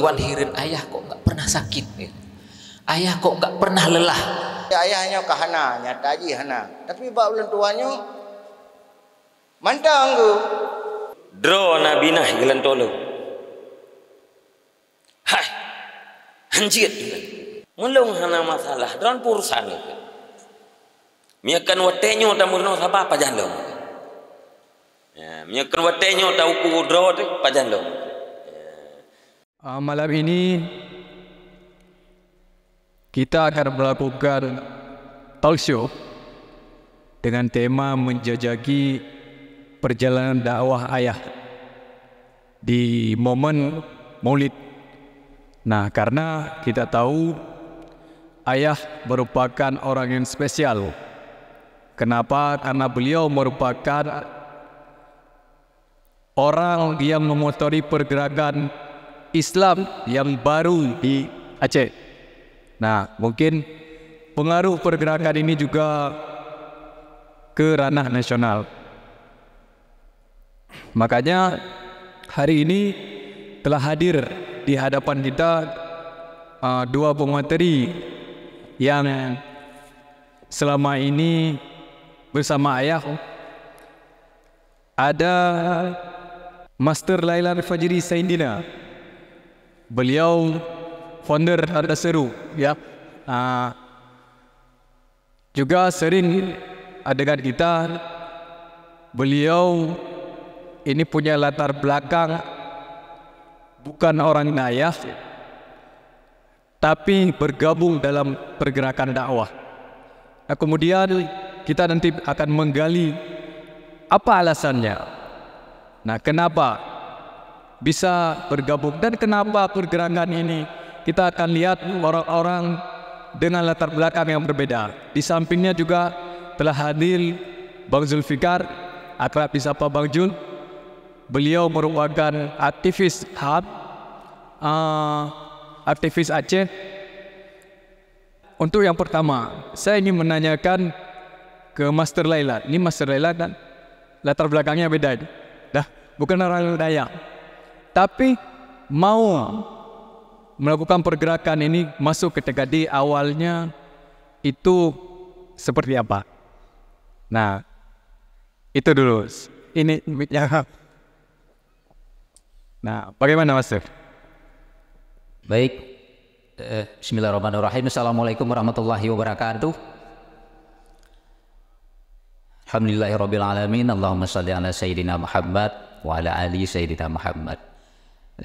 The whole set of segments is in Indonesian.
Tuan Hirin ayah kok nggak pernah sakit gitu. Ayah kok nggak pernah lelah. Ya, ayahnya kahana, nyata aja hana. Tapi bapak ulun tuanya mantap anggu. Dro nabi nah gilan tolu. Hai, hancit juga. Mulung hana masalah, dron purusan itu. Miakan watenyo tamu no sabah pajan dong. Ya, Miakan watenyo tau ku dro tu pajan dong. Malam ini kita akan melakukan talk show dengan tema menjajaki perjalanan dakwah ayah di momen Maulid. Nah, karena kita tahu ayah merupakan orang yang spesial. Kenapa? Karena beliau merupakan orang yang memotori pergerakan Islam yang baru di Aceh. Nah, mungkin pengaruh pergerakan ini juga ke ranah nasional. Makanya hari ini telah hadir di hadapan kita uh, dua pemateri yang selama ini bersama ayah ada Master Laila Fajri Saindina Beliau founder Harta Seru ya. Uh, juga sering adegan kita beliau ini punya latar belakang bukan orang kaya tapi bergabung dalam pergerakan dakwah. Nah, kemudian kita nanti akan menggali apa alasannya. Nah, kenapa bisa bergabung. Dan kenapa pergerakan ini? Kita akan lihat orang-orang dengan latar belakang yang berbeda. Di sampingnya juga telah hadir Bang Zulfikar, akrab disapa Bang Jun. Beliau merupakan aktivis HAM, uh, eh, aktivis Aceh. Untuk yang pertama, saya ingin menanyakan ke Master Laila. Ini Master Laila dan latar belakangnya beda. Dah, bukan orang Dayak tapi mau melakukan pergerakan ini masuk ke TKD awalnya itu seperti apa? Nah, itu dulu. Ini ya. Nah, bagaimana Mas Baik. Eh, Bismillahirrahmanirrahim. Assalamualaikum warahmatullahi wabarakatuh. Alhamdulillahirrahmanirrahim. Allahumma salli ala sayyidina Muhammad wa ala ali sayyidina Muhammad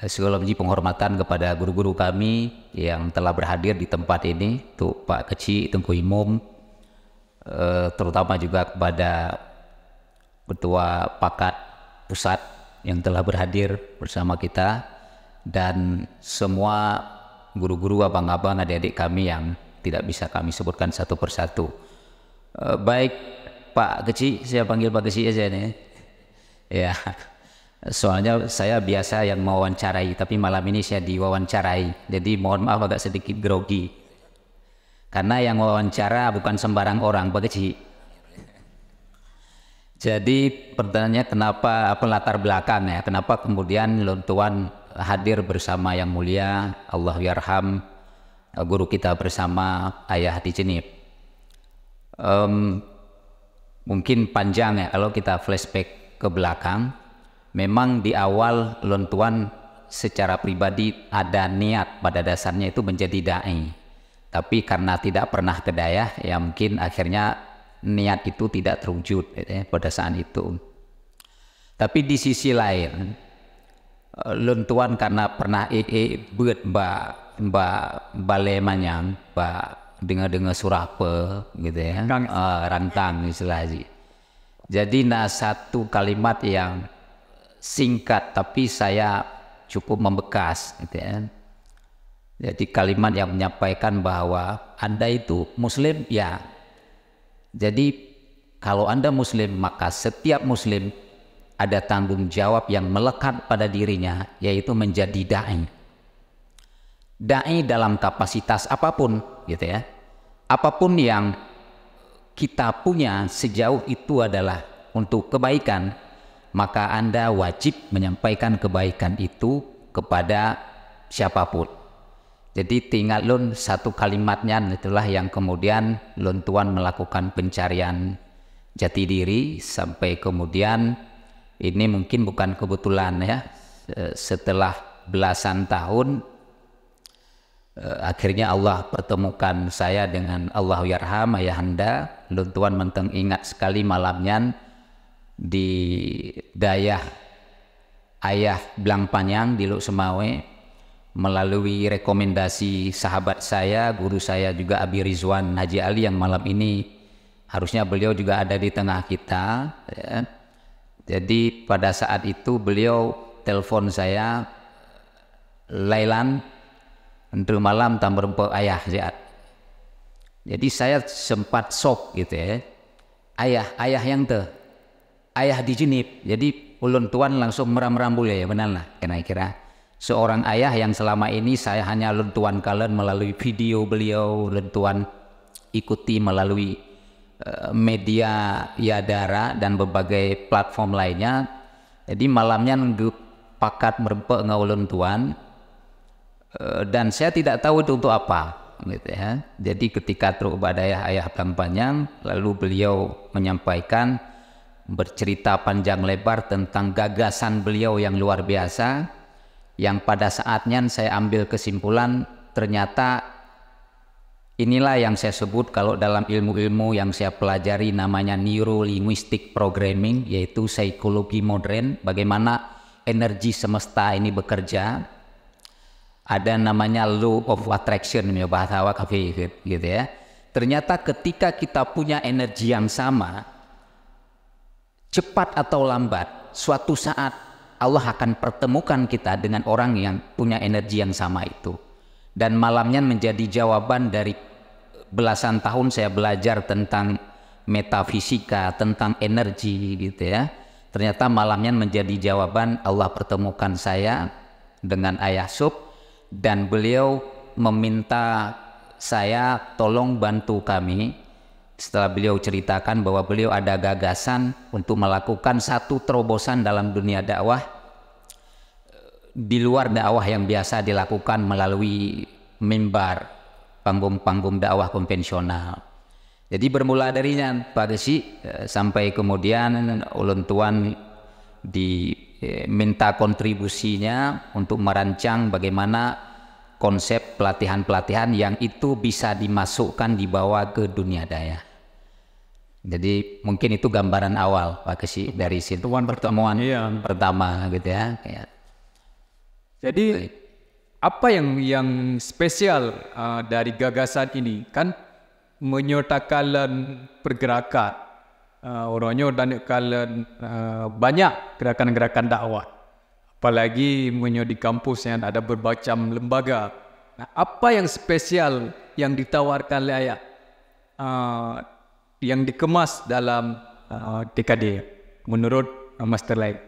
segala eh, puji penghormatan kepada guru-guru kami yang telah berhadir di tempat ini, tuh Pak Keci, Tengku Imum, eh, terutama juga kepada Ketua Pakat Pusat yang telah berhadir bersama kita dan semua guru-guru, abang-abang, adik-adik kami yang tidak bisa kami sebutkan satu persatu. Eh, baik Pak Keci, saya panggil Pak Keci aja nih. ya. Soalnya saya biasa yang mewawancarai, tapi malam ini saya diwawancarai. Jadi mohon maaf agak sedikit grogi. Karena yang wawancara bukan sembarang orang, Pak Keci. Jadi pertanyaannya kenapa apa latar belakang ya? Kenapa kemudian Tuhan hadir bersama yang mulia Allah Yarham guru kita bersama Ayah di Jenib. Um, mungkin panjang ya kalau kita flashback ke belakang memang di awal Lon secara pribadi ada niat pada dasarnya itu menjadi da'i. Tapi karena tidak pernah kedaya, ya mungkin akhirnya niat itu tidak terwujud ya, ya, pada saat itu. Tapi di sisi lain, Lon karena pernah ee buat mbak mbak balemanya mbak dengar-dengar surah gitu ya, rantang, uh, rantang istilahnya. Jadi nah satu kalimat yang singkat tapi saya cukup membekas gitu ya. Jadi kalimat yang menyampaikan bahwa Anda itu muslim ya. Jadi kalau Anda muslim maka setiap muslim ada tanggung jawab yang melekat pada dirinya yaitu menjadi dai. Dai dalam kapasitas apapun gitu ya. Apapun yang kita punya sejauh itu adalah untuk kebaikan maka Anda wajib menyampaikan kebaikan itu kepada siapapun. Jadi tinggal lun satu kalimatnya itulah yang kemudian lun tuan melakukan pencarian jati diri sampai kemudian ini mungkin bukan kebetulan ya e, setelah belasan tahun e, akhirnya Allah pertemukan saya dengan Allah Yarham Ayahanda lun tuan menteng ingat sekali malamnya di dayah ayah Blang Panyang di Luk Semawe melalui rekomendasi sahabat saya, guru saya juga Abi Rizwan Haji Ali yang malam ini harusnya beliau juga ada di tengah kita. Ya. Jadi pada saat itu beliau telepon saya, Lailan, untuk malam tambah rempok ayah sehat. Jadi saya sempat shock gitu ya. Ayah, ayah yang te ayah dijinip, Jadi ulun tuan langsung meram rambu ya benar lah kira-kira. Seorang ayah yang selama ini saya hanya tuan kalian melalui video beliau, tuan ikuti melalui eh, media Yadara dan berbagai platform lainnya. Jadi malamnya nunggu pakat merempek ulun tuan eh, dan saya tidak tahu itu untuk apa gitu ya. Jadi ketika Truk Badayah Ayah Panjang lalu beliau menyampaikan bercerita panjang lebar tentang gagasan beliau yang luar biasa yang pada saatnya saya ambil kesimpulan ternyata inilah yang saya sebut kalau dalam ilmu-ilmu yang saya pelajari namanya neurolinguistic programming yaitu psikologi modern bagaimana energi semesta ini bekerja ada namanya law of attraction bahasa awak gitu ya ternyata ketika kita punya energi yang sama cepat atau lambat, suatu saat Allah akan pertemukan kita dengan orang yang punya energi yang sama itu. Dan malamnya menjadi jawaban dari belasan tahun saya belajar tentang metafisika, tentang energi gitu ya. Ternyata malamnya menjadi jawaban Allah pertemukan saya dengan Ayah Sub dan beliau meminta saya tolong bantu kami setelah beliau ceritakan bahwa beliau ada gagasan untuk melakukan satu terobosan dalam dunia dakwah di luar dakwah yang biasa dilakukan melalui mimbar panggung-panggung dakwah konvensional. Jadi bermula darinya Pak Desi eh, sampai kemudian ulun tuan diminta eh, kontribusinya untuk merancang bagaimana konsep pelatihan-pelatihan yang itu bisa dimasukkan dibawa ke dunia daya. Jadi mungkin itu gambaran awal Pak Kesi dari situ pertemuan, iya. pertama gitu ya. Jadi Baik. apa yang yang spesial uh, dari gagasan ini kan menyertakan pergerakan uh, orangnya dan kalian uh, banyak gerakan-gerakan dakwah. Apalagi menyo di kampus yang ada berbacam lembaga. Nah, apa yang spesial yang ditawarkan oleh? uh, yang dikemas dalam uh, DKD menurut uh, Master Light?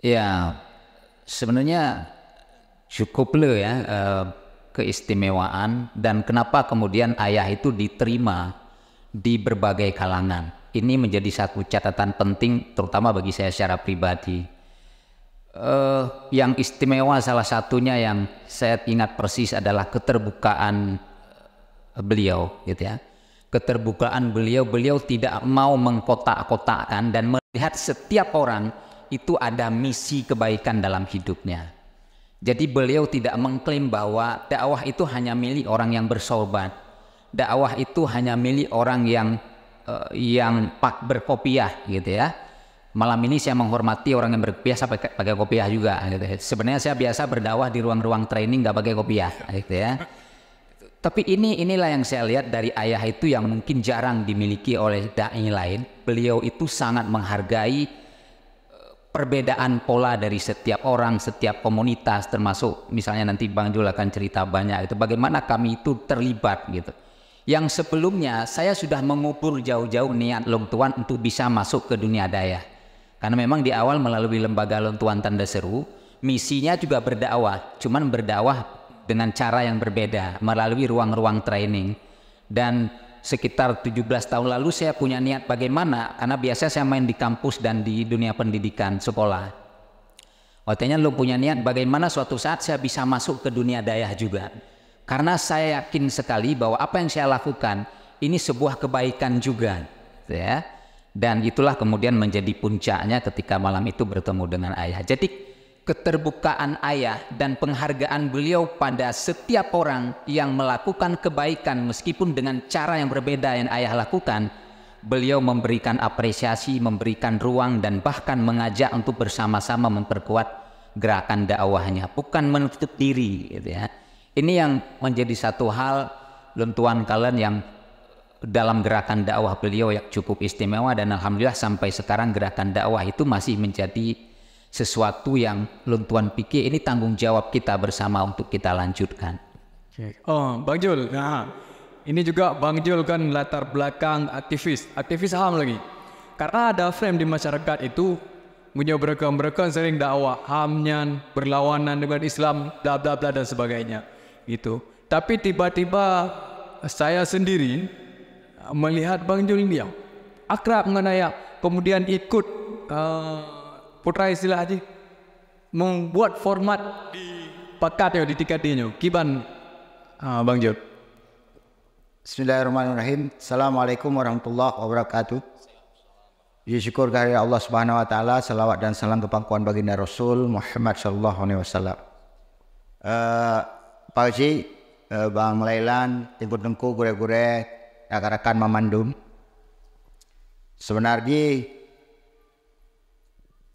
Ya, sebenarnya cukup le ya uh, keistimewaan dan kenapa kemudian ayah itu diterima di berbagai kalangan. Ini menjadi satu catatan penting terutama bagi saya secara pribadi. Uh, yang istimewa salah satunya yang saya ingat persis adalah keterbukaan uh, beliau gitu ya keterbukaan beliau, beliau tidak mau mengkotak-kotakkan dan melihat setiap orang itu ada misi kebaikan dalam hidupnya. Jadi beliau tidak mengklaim bahwa dakwah itu hanya milik orang yang bersorban. Dakwah itu hanya milik orang yang uh, yang pak berkopiah gitu ya. Malam ini saya menghormati orang yang berkopiah saya pakai, pakai kopiah juga gitu. Ya. Sebenarnya saya biasa berdakwah di ruang-ruang training nggak pakai kopiah gitu ya. Tapi ini inilah yang saya lihat dari ayah itu yang mungkin jarang dimiliki oleh dai lain. Beliau itu sangat menghargai eh, perbedaan pola dari setiap orang, setiap komunitas termasuk misalnya nanti Bang Jul akan cerita banyak itu bagaimana kami itu terlibat gitu. Yang sebelumnya saya sudah mengubur jauh-jauh niat Tuan untuk bisa masuk ke dunia daya. Karena memang di awal melalui lembaga longtuan tanda seru, misinya juga berdakwah, cuman berdakwah dengan cara yang berbeda melalui ruang-ruang training. Dan sekitar 17 tahun lalu saya punya niat bagaimana karena biasanya saya main di kampus dan di dunia pendidikan sekolah. Artinya lu punya niat bagaimana suatu saat saya bisa masuk ke dunia daya juga. Karena saya yakin sekali bahwa apa yang saya lakukan ini sebuah kebaikan juga. Ya. Dan itulah kemudian menjadi puncaknya ketika malam itu bertemu dengan ayah. Jadi keterbukaan ayah dan penghargaan beliau pada setiap orang yang melakukan kebaikan meskipun dengan cara yang berbeda yang ayah lakukan, beliau memberikan apresiasi, memberikan ruang dan bahkan mengajak untuk bersama-sama memperkuat gerakan dakwahnya, bukan menutup diri gitu ya. Ini yang menjadi satu hal lentuan kalian yang dalam gerakan dakwah beliau yang cukup istimewa dan alhamdulillah sampai sekarang gerakan dakwah itu masih menjadi sesuatu yang belum Tuhan pikir ini tanggung jawab kita bersama untuk kita lanjutkan. Oh, Bang Jul, nah, ini juga Bang Jul kan latar belakang aktivis, aktivis HAM lagi. Karena ada frame di masyarakat itu punya mereka sering dakwah hamnya berlawanan dengan Islam, bla bla bla dan sebagainya. Gitu. Tapi tiba-tiba saya sendiri eh, melihat Bang Jul ini ya, akrab mengenai kemudian ikut uh, putra istilah haji membuat format di pakatnya di ini kiban ah, Bang Jod Bismillahirrahmanirrahim Assalamualaikum warahmatullahi wabarakatuh Ya syukur kehadirat Allah Subhanahu wa taala, selawat dan salam ke pangkuan baginda Rasul Muhammad sallallahu alaihi wasallam. Uh, Pak Uci, uh, eh, Bang Lailan, Tengku Tengku, Gure Gure, rakan-rakan Mamandum. Sebenarnya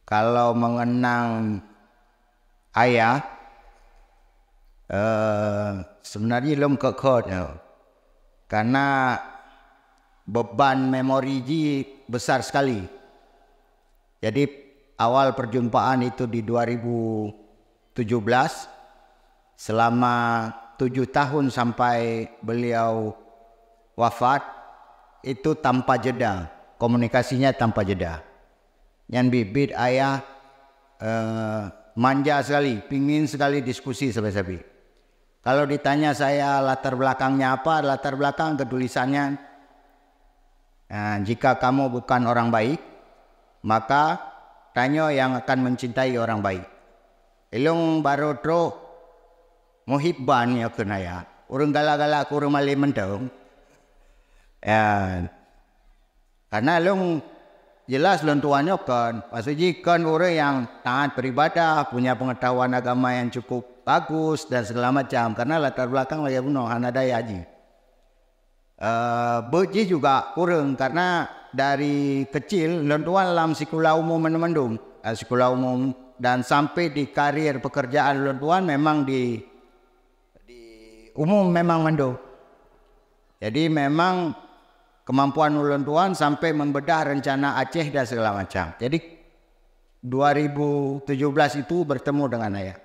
kalau mengenang ayah uh, sebenarnya belum kekot karena beban memori ji besar sekali. Jadi awal perjumpaan itu di 2017 selama tujuh tahun sampai beliau wafat itu tanpa jeda komunikasinya tanpa jeda yang bibit ayah eh, manja sekali, pingin sekali diskusi sapi-sapi. Kalau ditanya saya latar belakangnya apa, latar belakang ketulisannya, nah, jika kamu bukan orang baik, maka tanya yang akan mencintai orang baik. Ilung baru tro muhibban ya kenaya. Urung gala-gala kurung mali mendong. Ya, karena ilung Jelas lentuannya kan, pasti kan orang yang taat beribadah, punya pengetahuan agama yang cukup bagus dan segala macam. Karena latar belakang lagi puno hanadai haji. Uh, beji juga kurang karena dari kecil lentuan dalam sekolah umum mendung Uh, eh, sekolah umum dan sampai di karir pekerjaan lentuan memang di di umum memang mendung. Jadi memang kemampuan ulun tuan sampai membedah rencana Aceh dan segala macam. Jadi 2017 itu bertemu dengan ayah.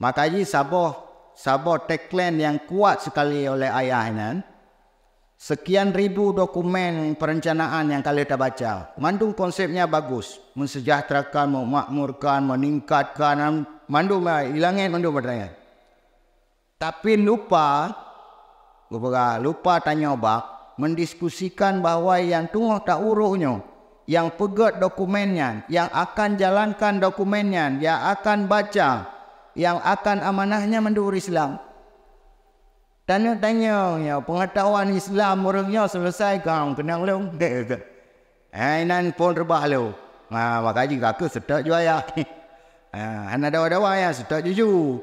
Makanya sabo-sabo tagline yang kuat sekali oleh ayahnya. Sekian ribu dokumen perencanaan yang kalian dah baca. Mandung konsepnya bagus. Mensejahterakan, memakmurkan, meningkatkan. Mandung eh, hilangin, mandung bertanya. Tapi lupa, lupa tanya obat. mendiskusikan bahawa yang tunggu tak uruhnya yang pegat dokumennya yang akan jalankan dokumennya yang akan baca yang akan amanahnya mendur Islam tanya-tanya ya, pengetahuan Islam orangnya selesai kau kenal lu Ainan eh, pun rebah lu ha, maka haji kakak sedap juga ya ha, anak dawa-dawa ya sedap jujur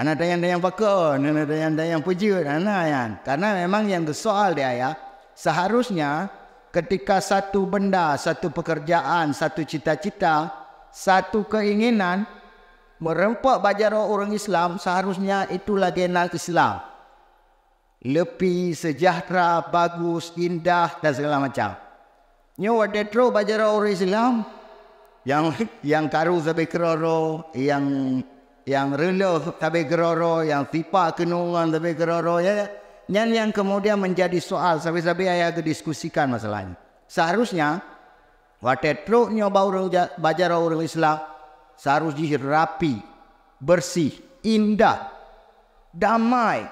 anak tanya-tanya pakar anak tanya-tanya pejut anak ya karena memang yang soal dia ya. Seharusnya ketika satu benda, satu pekerjaan, satu cita-cita, satu keinginan merempak bajar orang Islam seharusnya itulah general Islam. Lebih sejahtera, bagus, indah dan segala macam. Nyo wadetro bajar orang Islam yang yang karu sampai keroro, yang yang rela sampai keroro, yang sipa kenungan sampai keroro ya. ya. Dan yang kemudian menjadi soal sampai-sampai itu diskusikan masalahnya. Seharusnya watetro nyoba bajar orang Islam seharusnya rapi, bersih, indah, damai.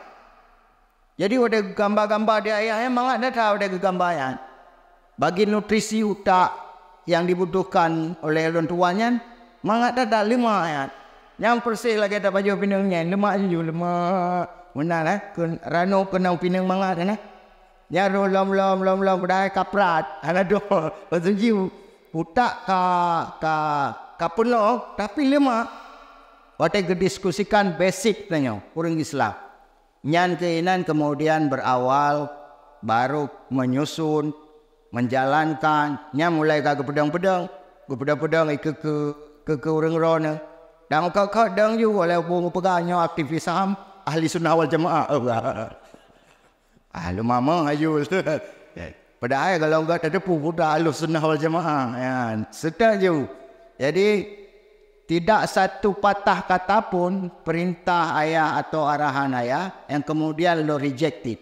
Jadi ada gambar-gambar dia ayah memang ada tahu ada Bagi nutrisi utak yang dibutuhkan oleh orang tuanya, memang ada lima ayat. Yang persis lagi ada baju pinangnya, lemak jujur, lemak mana lah, eh? kun rano kun nang pinang mangat kan lah. Ya roh lom lom lom lom dah eh, kaprat, ada doh, betul jiu, buta ka ka kapun lo, tapi lima. Wate gediskusikan basic tanya orang Islam. Nyan keinan kemudian berawal baru menyusun menjalankan nya mulai ke pedang pedang ke pedang pedang ikut ke ke orang rona dan kau kau dang juga oleh bung pegang nya aktivis saham ahli sunnah wal jamaah. Oh, ah, lu mama ayul. Ya, Padahal kalau enggak ada pun budak ahli sunnah wal jamaah. Ya, sedar je. Jadi tidak satu patah kata pun perintah ayah atau arahan ayah yang kemudian lo rejected.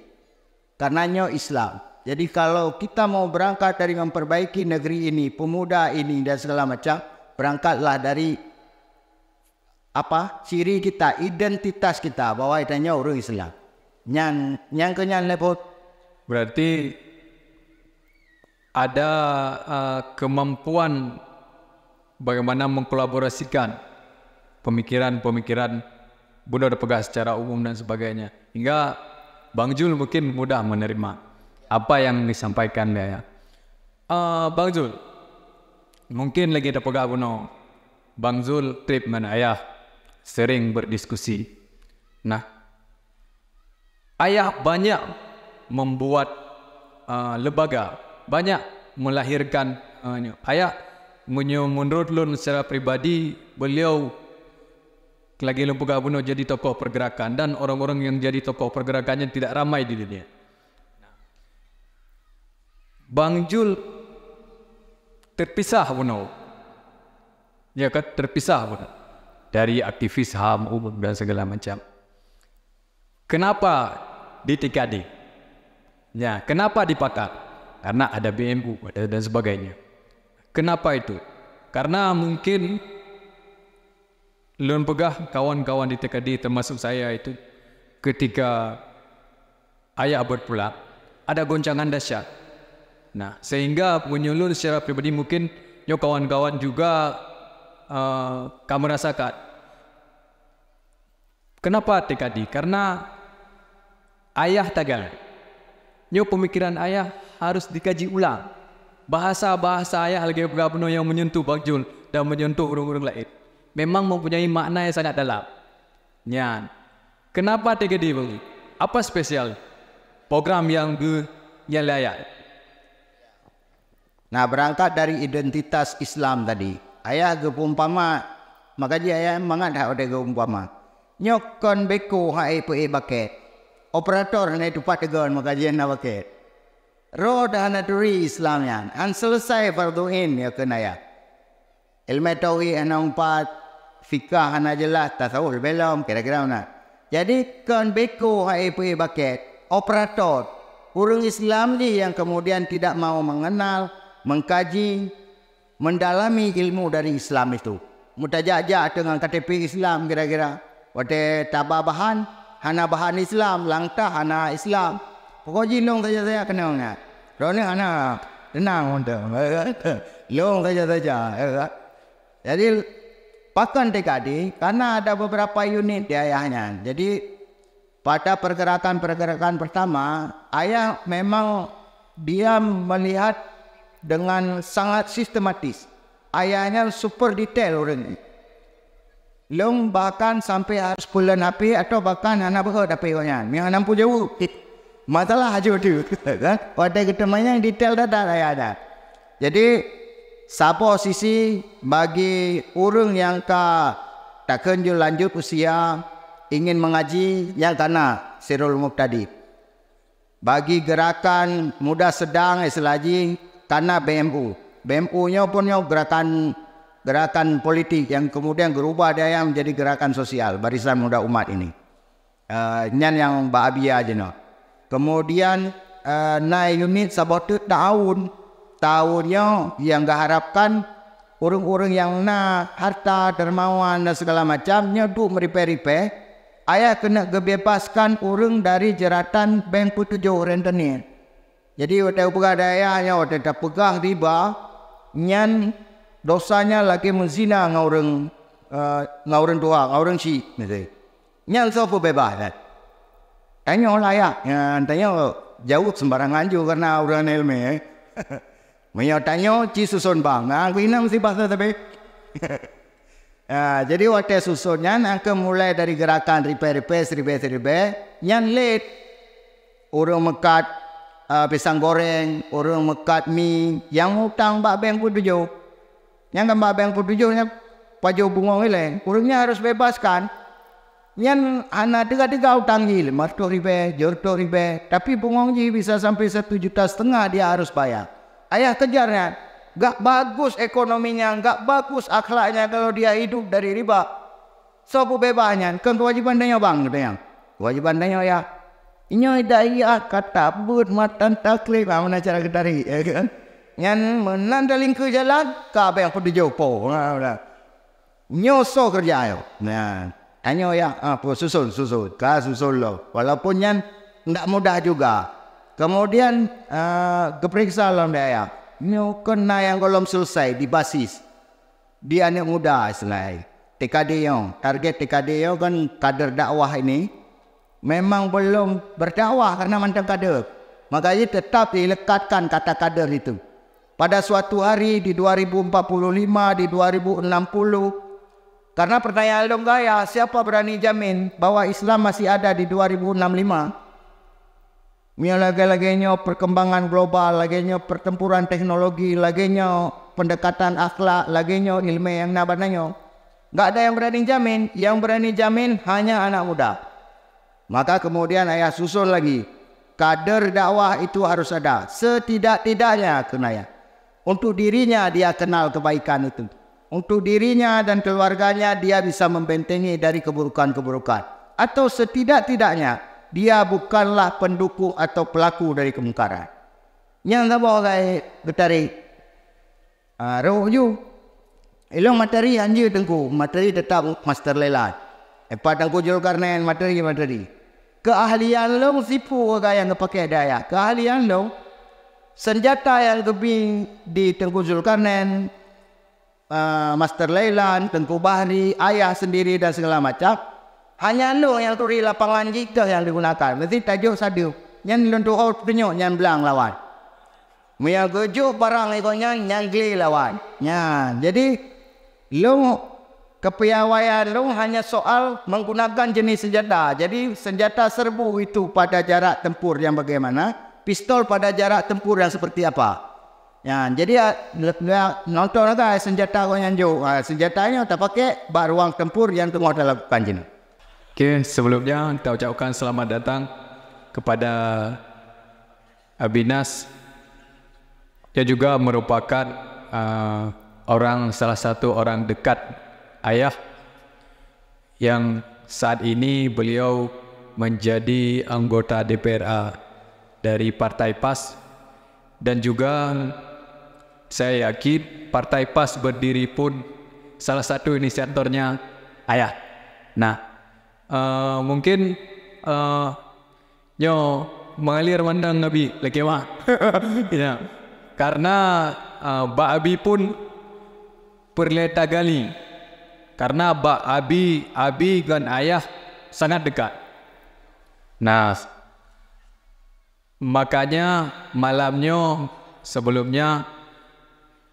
Karenanya Islam. Jadi kalau kita mau berangkat dari memperbaiki negeri ini, pemuda ini dan segala macam, berangkatlah dari apa ciri kita, identitas kita bahwa itanya orang Islam. Yang yang kenyan lepot. Berarti ada uh, kemampuan bagaimana mengkolaborasikan pemikiran-pemikiran Bunda udah pegas secara umum dan sebagainya. Hingga Bang Jul mungkin mudah menerima apa yang disampaikan dia. Ya. Uh, Bang Jul, mungkin lagi ada pegas Bang Zul trip mana ayah sering berdiskusi. Nah, ayah banyak membuat uh, lembaga, banyak melahirkan uh, ayah menurut Lun secara pribadi beliau lagi Lumpur Gabunuh jadi tokoh pergerakan dan orang-orang yang jadi tokoh pergerakannya tidak ramai di dunia. Bang Jul terpisah Bunuh. Ya kan terpisah Bunuh. dari aktivis HAM umum dan segala macam. Kenapa di TKD? Ya, kenapa dipakar? Karena ada BMU dan sebagainya. Kenapa itu? Karena mungkin Lun pegah kawan-kawan di TKD termasuk saya itu ketika ayah berpulang ada goncangan dahsyat. Nah, sehingga penyulun secara pribadi mungkin yo kawan-kawan juga uh, eh, kamu rasakan Kenapa TKD? Karena ayah tagal. Nyo pemikiran ayah harus dikaji ulang. Bahasa-bahasa ayah lagi bergabung yang menyentuh Bang dan menyentuh urung-urung lain. Memang mempunyai makna yang sangat dalam. Nyan. Kenapa TKD Bang? Apa spesial? Program yang ber, yang layak. Nah berangkat dari identitas Islam tadi. Ayah gue umpama. Makanya ayah mangat dah oleh umpama. ನ್ಯೊಕ್ಕನ್ ಬೆಕ್ಕು ಹೈ ಪುಯ್ ಬಕೇತ್ ಒಪರಟೋರ್ ನೆಟು ಪಟ್ಟಿದೋನ್ ಮಗ ಜೇನ್ನ ಬಕೇತ್ ರೋಡ್ ಹನ ಟುರಿ ಇಸ್ಲಾಮ್ ಯಾನ್ ಅನ್ ಸಲಸಾಯ ಬರ್ದು ಏನ್ ನ್ಯೊಕ್ಕ ನಯ ಎಲ್ಮೆಟೋಗಿ ಅನೌಂ ಪಾತ್ ಫಿಕ್ಕಾ ಹನ ಜಲ್ಲ ತಸ ಉಳ್ಬೆಲ್ಲೋಂ ಕೆರಗಿರೋನ ಜಡಿಕ್ಕನ್ ಬೆಕ್ಕು ಹೈ ಪುಯ್ ಬಕೇತ್ ಒಪರಟೋರ್ Burung Islam ni yang kemudian tidak mau mengenal, mengkaji, mendalami ilmu dari Islam itu. Mutajajah dengan KTP Islam kira-kira. Wate taba bahan, hana bahan Islam, langta hana Islam. Pokoknya long saja saya kenal nak. Rone hana tenang untuk long saja saja. Ya kan? Jadi pakan TKD karena ada beberapa unit di ayahnya. Jadi pada pergerakan-pergerakan pertama ayah memang dia melihat dengan sangat sistematis. Ayahnya super detail orangnya Long bahkan sampai harus bulan api atau bahkan anak berhut api konya. yang, enam puluh jauh. Masalah haju tu. Gitu, kan? Pada kita yang detail dah dah ada. Jadi sapa sisi bagi orang yang ka tak kenju lanjut usia ingin mengaji yang kena Sirul Muqtadi. Bagi gerakan muda sedang selaji kena BMU. BMU-nya pun gerakan gerakan politik yang kemudian berubah daya yang menjadi gerakan sosial barisan muda umat ini. Uh, nyan yang bahagia aja no. Kemudian uh, eh, naik unit sabatu tahun tahunnya yang harapkan orang-orang yang na harta dermawan dan segala macamnya tu meripe-ripe ayah kena gebebaskan orang dari jeratan bank jauh rentenir. Jadi waktu pegadaiannya waktu pegang riba nyan dosanya lagi menzina ngaureng uh, ngaureng tua ngaureng si misalnya, nyal so pu bebas tanya layak ya tanya oh, jauh sembarangan juga karena orang ilmu eh Maya tanya ci susun bang nah aku ini mesti bahasa tapi ya, jadi waktu susunnya nah, aku mulai dari gerakan repair repair repair repair yang late orang mekat uh, pisang goreng orang mekat mie yang hutang bak bengku tujuh yang kemabang putujungnya pajo bungong ile, kurungnya harus bebaskan. Yang anak tiga-tiga utang gil marto ribe, jorto ribe, tapi bungong ji bisa sampai satu juta setengah dia harus bayar. Ayah kejarnya, gak bagus ekonominya, gak bagus akhlaknya kalau dia hidup dari riba. So bebanya, kan kewajiban dia bang, dia. Gitu, kewajiban dia ya. Ini daya ah, kata buat matan taklif, ah, mana cara kita ya kan? Yang ha, yang kerja hanya ha, ya, ha, apa susun-susun, Walaupun tidak mudah juga kemudian a uh, geperiksa dalam ya. lah TKD ញោកណាយ៉ាងកលំសុសៃឌីបាស៊ីសឌីអានេមូដាស្លៃតេកាឌីយ៉ង target TKD តេកាឌីយ៉ង kan kader dakwah ini memang belum berdakwah karena mantan kader makanya tetap dilekatkan kata kader itu pada suatu hari di 2045, di 2060. Karena pertanyaan dong gaya, siapa berani jamin bahwa Islam masih ada di 2065? Mia lagi-laginya perkembangan global, laginya pertempuran teknologi, laginya pendekatan akhlak, laginya ilmu yang nabananya. Gak ada yang berani jamin, yang berani jamin hanya anak muda. Maka kemudian ayah susul lagi, kader dakwah itu harus ada, setidak-tidaknya kenaya. Untuk dirinya dia kenal kebaikan itu. Untuk dirinya dan keluarganya dia bisa membentengi dari keburukan-keburukan. Atau setidak-tidaknya dia bukanlah pendukung atau pelaku dari kemungkaran. Yang sama orang betari. Uh, ah, roh you. Elong materi anji tengku. Materi tetap master lelah. Eh, Epa tengku jeruk karnen materi-materi. Keahlian lo sipu orang yang pakai daya. Keahlian Lo senjata yang lebih di Tengku Zulkarnain, uh, Master Leilan, Tengku Bahri, ayah sendiri dan segala macam. Hanya lo yang turi lapangan kita yang digunakan. Mesti tak jauh sadu. Yang lontuh out penyok yang belang lawan. Mereka kejuh barang itu yang nyagli lawan. Ya, jadi lo kepiawaian lo hanya soal menggunakan jenis senjata. Jadi senjata serbu itu pada jarak tempur yang Bagaimana? pistol pada jarak tempur yang seperti apa. Ya, jadi ah, nonton ada lah ah, senjata kau yang jauh. Ah, senjatanya tak pakai bar ruang tempur yang tengah dalam lakukan jenis. Okay, sebelumnya kita ucapkan selamat datang kepada Abinas. Dia juga merupakan uh, orang salah satu orang dekat ayah yang saat ini beliau menjadi anggota DPRA. dari Partai PAS dan juga saya yakin Partai PAS berdiri pun salah satu inisiatornya ayah. Nah, uh, mungkin uh, yo mengalir mandang Nabi lagi mah. ya. Karena uh, eh, Mbak Abi pun perleta gali. Karena Mbak Abi, Abi dan ayah sangat dekat. Nah, Makanya malamnya sebelumnya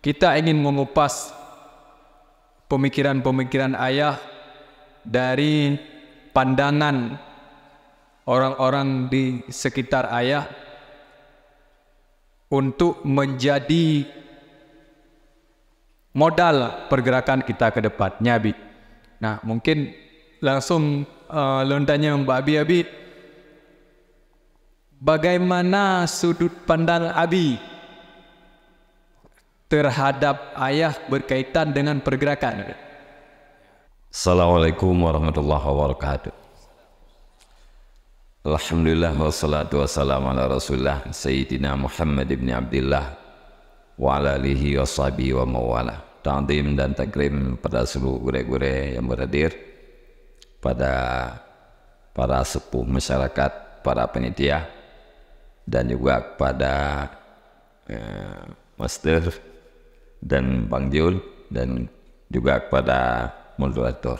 kita ingin mengupas pemikiran-pemikiran ayah dari pandangan orang-orang di sekitar ayah untuk menjadi modal pergerakan kita ke depan, Nyabi. Nah, mungkin langsung uh, lontanya Mbak Abi-Abi, abi abi Bagaimana sudut pandang Abi terhadap ayah berkaitan dengan pergerakan? Assalamualaikum warahmatullahi wabarakatuh. Alhamdulillah wassalatu wassalamu ala rasulullah Sayyidina Muhammad ibn Abdullah wa ala alihi wa wa mawala ta'zim dan takrim pada seluruh gure-gure yang berhadir pada para sepuh masyarakat, para penitia, dan juga kepada eh, Master dan Bang Jul dan juga kepada moderator.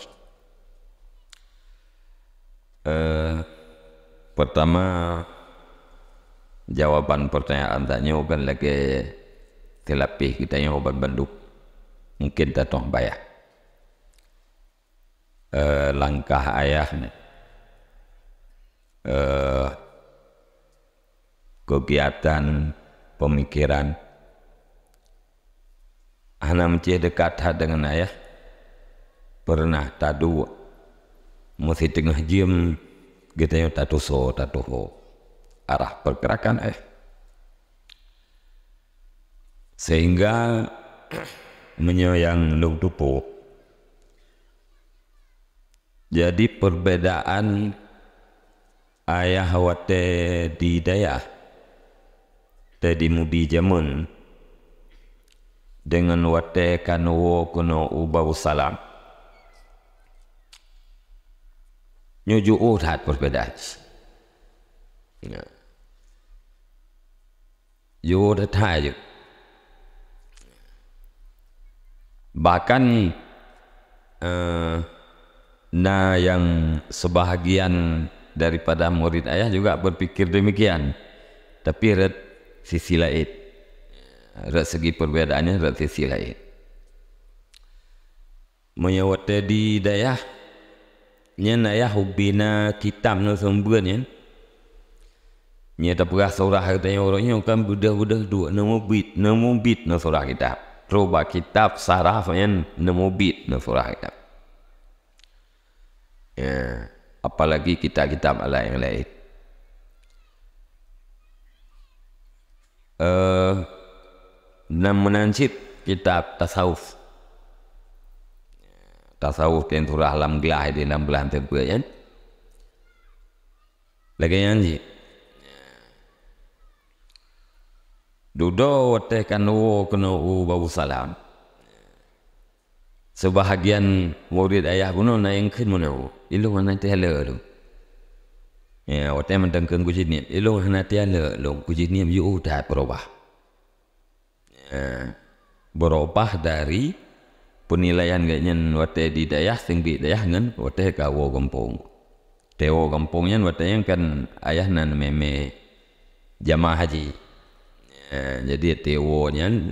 Eh, pertama jawaban pertanyaan tanya bukan lagi telapi kita yang obat banduk mungkin datang bayar eh, langkah ayah eh, kegiatan pemikiran. anak mencih dekat dengan ayah. Pernah tadu mesti tengah jam kita gitu yang tatu so tadu ho arah pergerakan eh sehingga menyoyang lutupu jadi perbedaan ayah wate di daya Tadi tedi mubijamun dengan watte kan wo kuno ubau salam nyuju urat berbeda ya. Nah. Yudha Thaya. Bahkan eh, nah yang sebahagian daripada murid ayah juga berpikir demikian. Tapi sisi lain. Dari segi perbezaannya dari sisi lain. Menyewat di dayah. Nya naya hubina kitab no sumber ni. Nya tak perasa orang kata yang orang ni kan budak-budak dua. Nama bit, nama bit no surah kitab. Coba kitab saraf ni nama bit no surah kitab. Ya, apalagi kitab-kitab ala yang lain. eh, dan menancip kitab tasawuf tasawuf yang surah alam gelah di enam belas tempat kan lagi janji duduk tekan kanu kena u babu salam. Sebahagian murid ayah bunuh na yang kin Ilu mana teh lelu ya wote man tan kan kujidniam e eh, lon hana tiala lon kujidniam yu ta berubah ya, berubah dari penilaian gaknya wote di dayah sing di dayah ngan wote kawo kampung tewo kampungnya wote yang kan ayah nan meme jamaah haji ya, jadi tewo nyan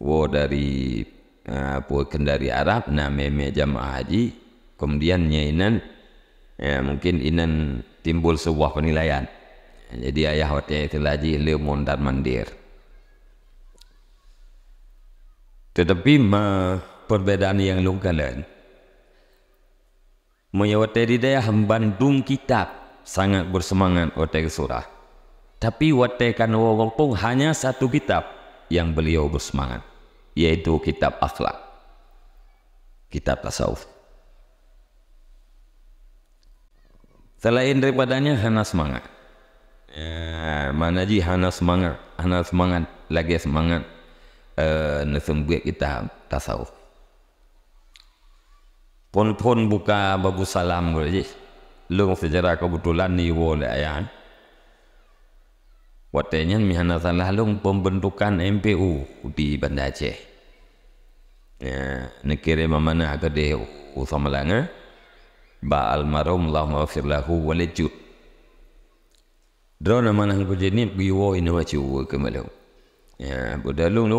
wo dari uh, kendari dari Arab nah meme jamaah haji kemudian nyainan ya mungkin inan timbul sebuah penilaian. Jadi ayah watnya itu lagi beliau mondar mandir. Tetapi ma, perbedaan yang lokalan. Menyawatari daya hambandung kitab sangat bersemangat otak surah. Tapi watekan wawapung hanya satu kitab yang beliau bersemangat. Yaitu kitab akhlak. Kitab tasawuf. Selain daripadanya hana semangat. Ya, mana ji hana semangat, hana semangat, lagi semangat. Uh, eh, Nesembunyi kita tasawuf. Pon-pon buka babu salam berjis. Lung sejarah kebetulan ni boleh ayah. Eh. Watanya mihana salah lung pembentukan MPU di Banda Aceh. Ya, negeri mamana ke deh usamalanga. ba almarhum Allah afir lahu wa lajju drone mana ng pujini biwo ini wa chu ke malu ya budalung lo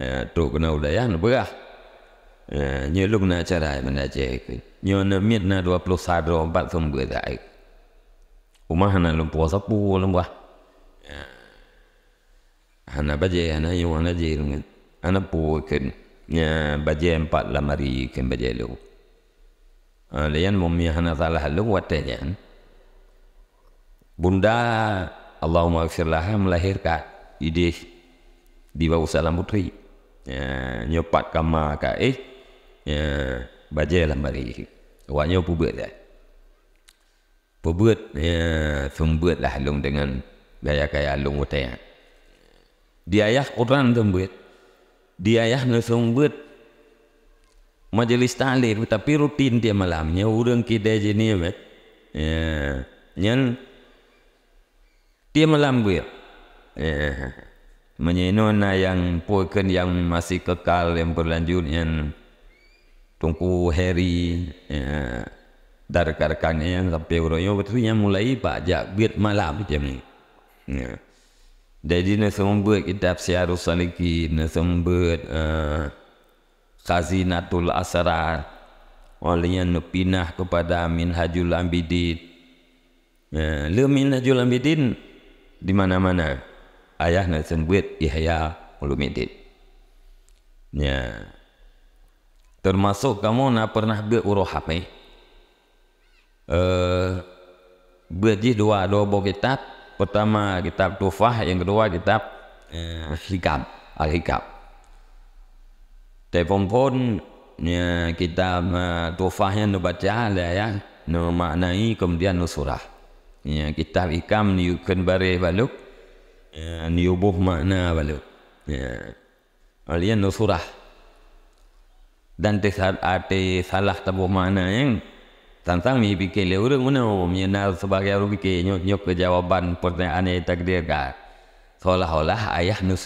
ya tu kena udayan berah ya nyi lug na cara mana je ke na mit na 20 sadro bat som bue dai umah na lu puasa pu lu ba ya ana baje ana yu ana je ana pu ke Nya baje empat lamari ke baje lu Ah, liyan mumiyahna ta'ala lu wadajan bunda Allahumma aksirlaha melahirkan idih di bawah salam putri ya, nyopat kama ka eh ya, lah mari waknya pubut dah pubut ya, lah halung dengan gaya kaya halung utaya diayah Quran sembut diayah nesembut majelis taklim tapi rutin dia malamnya urang kita jenis bet ya nyen dia malam bu ya menyenona yang poken yang masih kekal yang berlanjut ya, ya, yang tungku hari ya dar karkannya sampai uroyo betulnya mulai pajak biat malam jam ni jadi nasi membuat kitab siarus salikin nasi membuat uh, eh, khazinatul asrar olehnya nupinah kepada minhajul ambidin ya, le minhajul ambidin di mana-mana ayah nasen buat ihya ulumuddin ya termasuk kamu nak pernah be urohap eh uh, berjih dua dua buah kitab pertama kitab tufah yang kedua kitab eh, hikam al hikam Telepon pun ya, kita tufahnya nu baca lah ya. Nu maknai kemudian nu Ya, kita ikam ni ukan bareh baluk. Ya, ni ubuh makna baluk. Ya. Alia nu Dan te ate ah, salah tabuh makna yang tentang mi pikir le urang mana mi oh, nak sebagai urang pikir nyok nyok kejawaban pertanyaan yang takdirkan. Seolah-olah ayah nu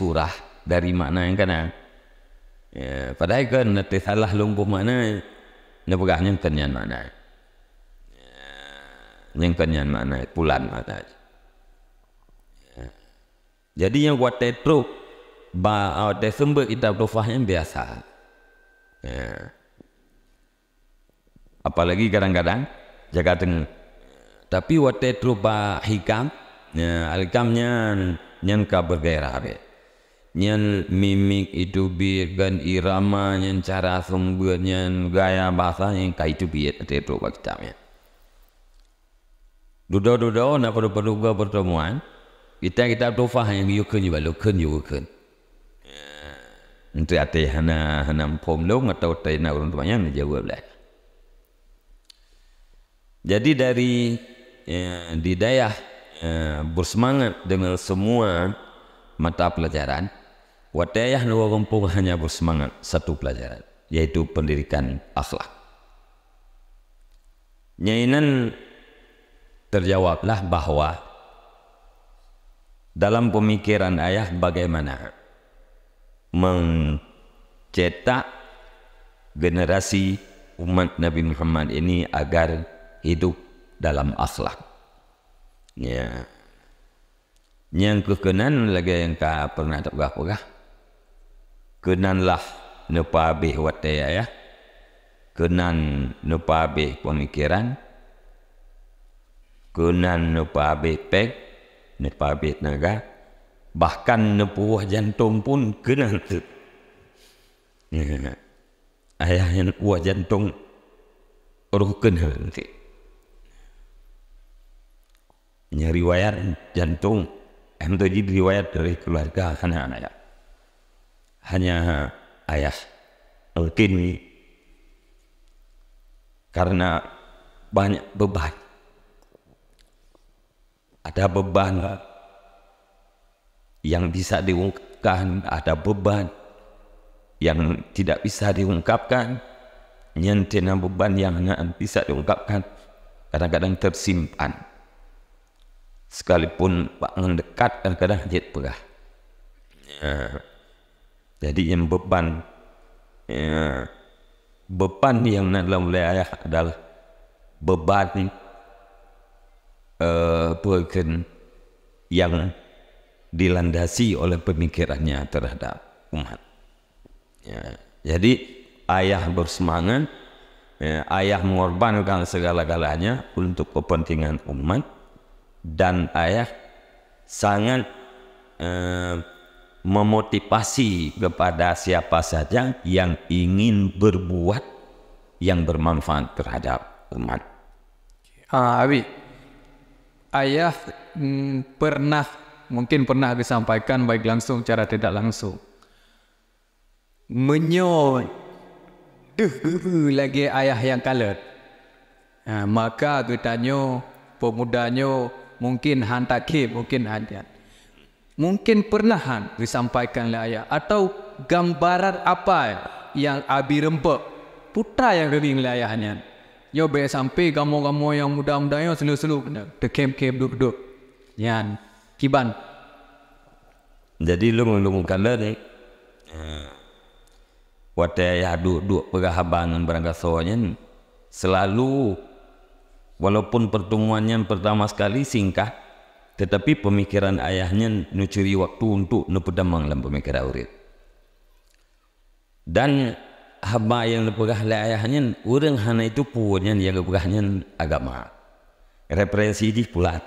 dari makna yang kena. Ya, padahal kan nanti salah lumpuh mana nyebugah nyengken yang mana. Ya, nyengken yang mana, pulan mana. Ya. Jadi yang buat tetruk, ba, uh, oh, Desember kita yang biasa. Ya. Apalagi kadang-kadang jaga tengah. Tapi waktu itu bah hikam, ya, alikamnya nyanka bergairah. Ya nyen mimik itu bir gan irama nyen cara sumber nyen gaya bahasa yang kai itu bir itu itu kitabnya duda-duda nak perlu perlu pertemuan kita kita tufah yang yukan juga lukan yukan Nanti ya. hati hana hana pom lo atau tay na orang tuanya ni jawab lah. Jadi dari ya, didayah ya, bersemangat dengan semua mata pelajaran Wadayah nuwa wempuh hanya bersemangat satu pelajaran, yaitu pendirikan akhlak. Nyainan terjawablah bahawa dalam pemikiran ayah bagaimana mencetak generasi umat Nabi Muhammad ini agar hidup dalam akhlak. Ya. Yang kekenan lagi yang kau pernah tak berapa kah? kenanlah nepa habis wataya ya. Kenan nepa pemikiran. Kenan nepa habis pek, nepa naga. Bahkan nupuah jantung pun kenan tu. Ya, ya, ya. Ayah yang puah jantung ruken nanti. Nyari wayar jantung. Entah jadi riwayat dari keluarga anak-anak ya hanya ayah al karena banyak beban ada beban yang bisa diungkapkan ada beban yang tidak bisa diungkapkan Nyentena beban yang bisa diungkapkan kadang-kadang tersimpan sekalipun pak mendekat kadang-kadang jadi perah eh, jadi yang beban ya, beban yang dalam ayah adalah beban uh, yang dilandasi oleh pemikirannya terhadap umat. Ya, jadi ayah bersemangat, ya, ayah mengorbankan segala-galanya untuk kepentingan umat dan ayah sangat eh, memotivasi kepada siapa saja yang ingin berbuat yang bermanfaat terhadap umat. Ah, Abi, ayah mm, pernah mungkin pernah disampaikan baik langsung cara tidak langsung. menyoy lagi ayah yang kalah. maka kita nyo pemudanya mungkin hantar mungkin ada. mungkin pernah kan disampaikan oleh ayah atau gambaran apa yang abi rempek putra yang dering oleh ayahnya yo be sampai gamo-gamo yang muda-muda yo selu-selu kena tekem kem duduk yan kiban jadi lu lumung kala ni eh, Wate ayah duduk perahaban dan berangkasonya selalu walaupun pertemuannya pertama sekali singkat Tetapi pemikiran ayahnya nucuri waktu untuk nepedamang dalam pemikiran urit. Dan hamba yang lepegah le ayahnya, orang hana itu punya yang lepegahnya agama. Referensi di pulat.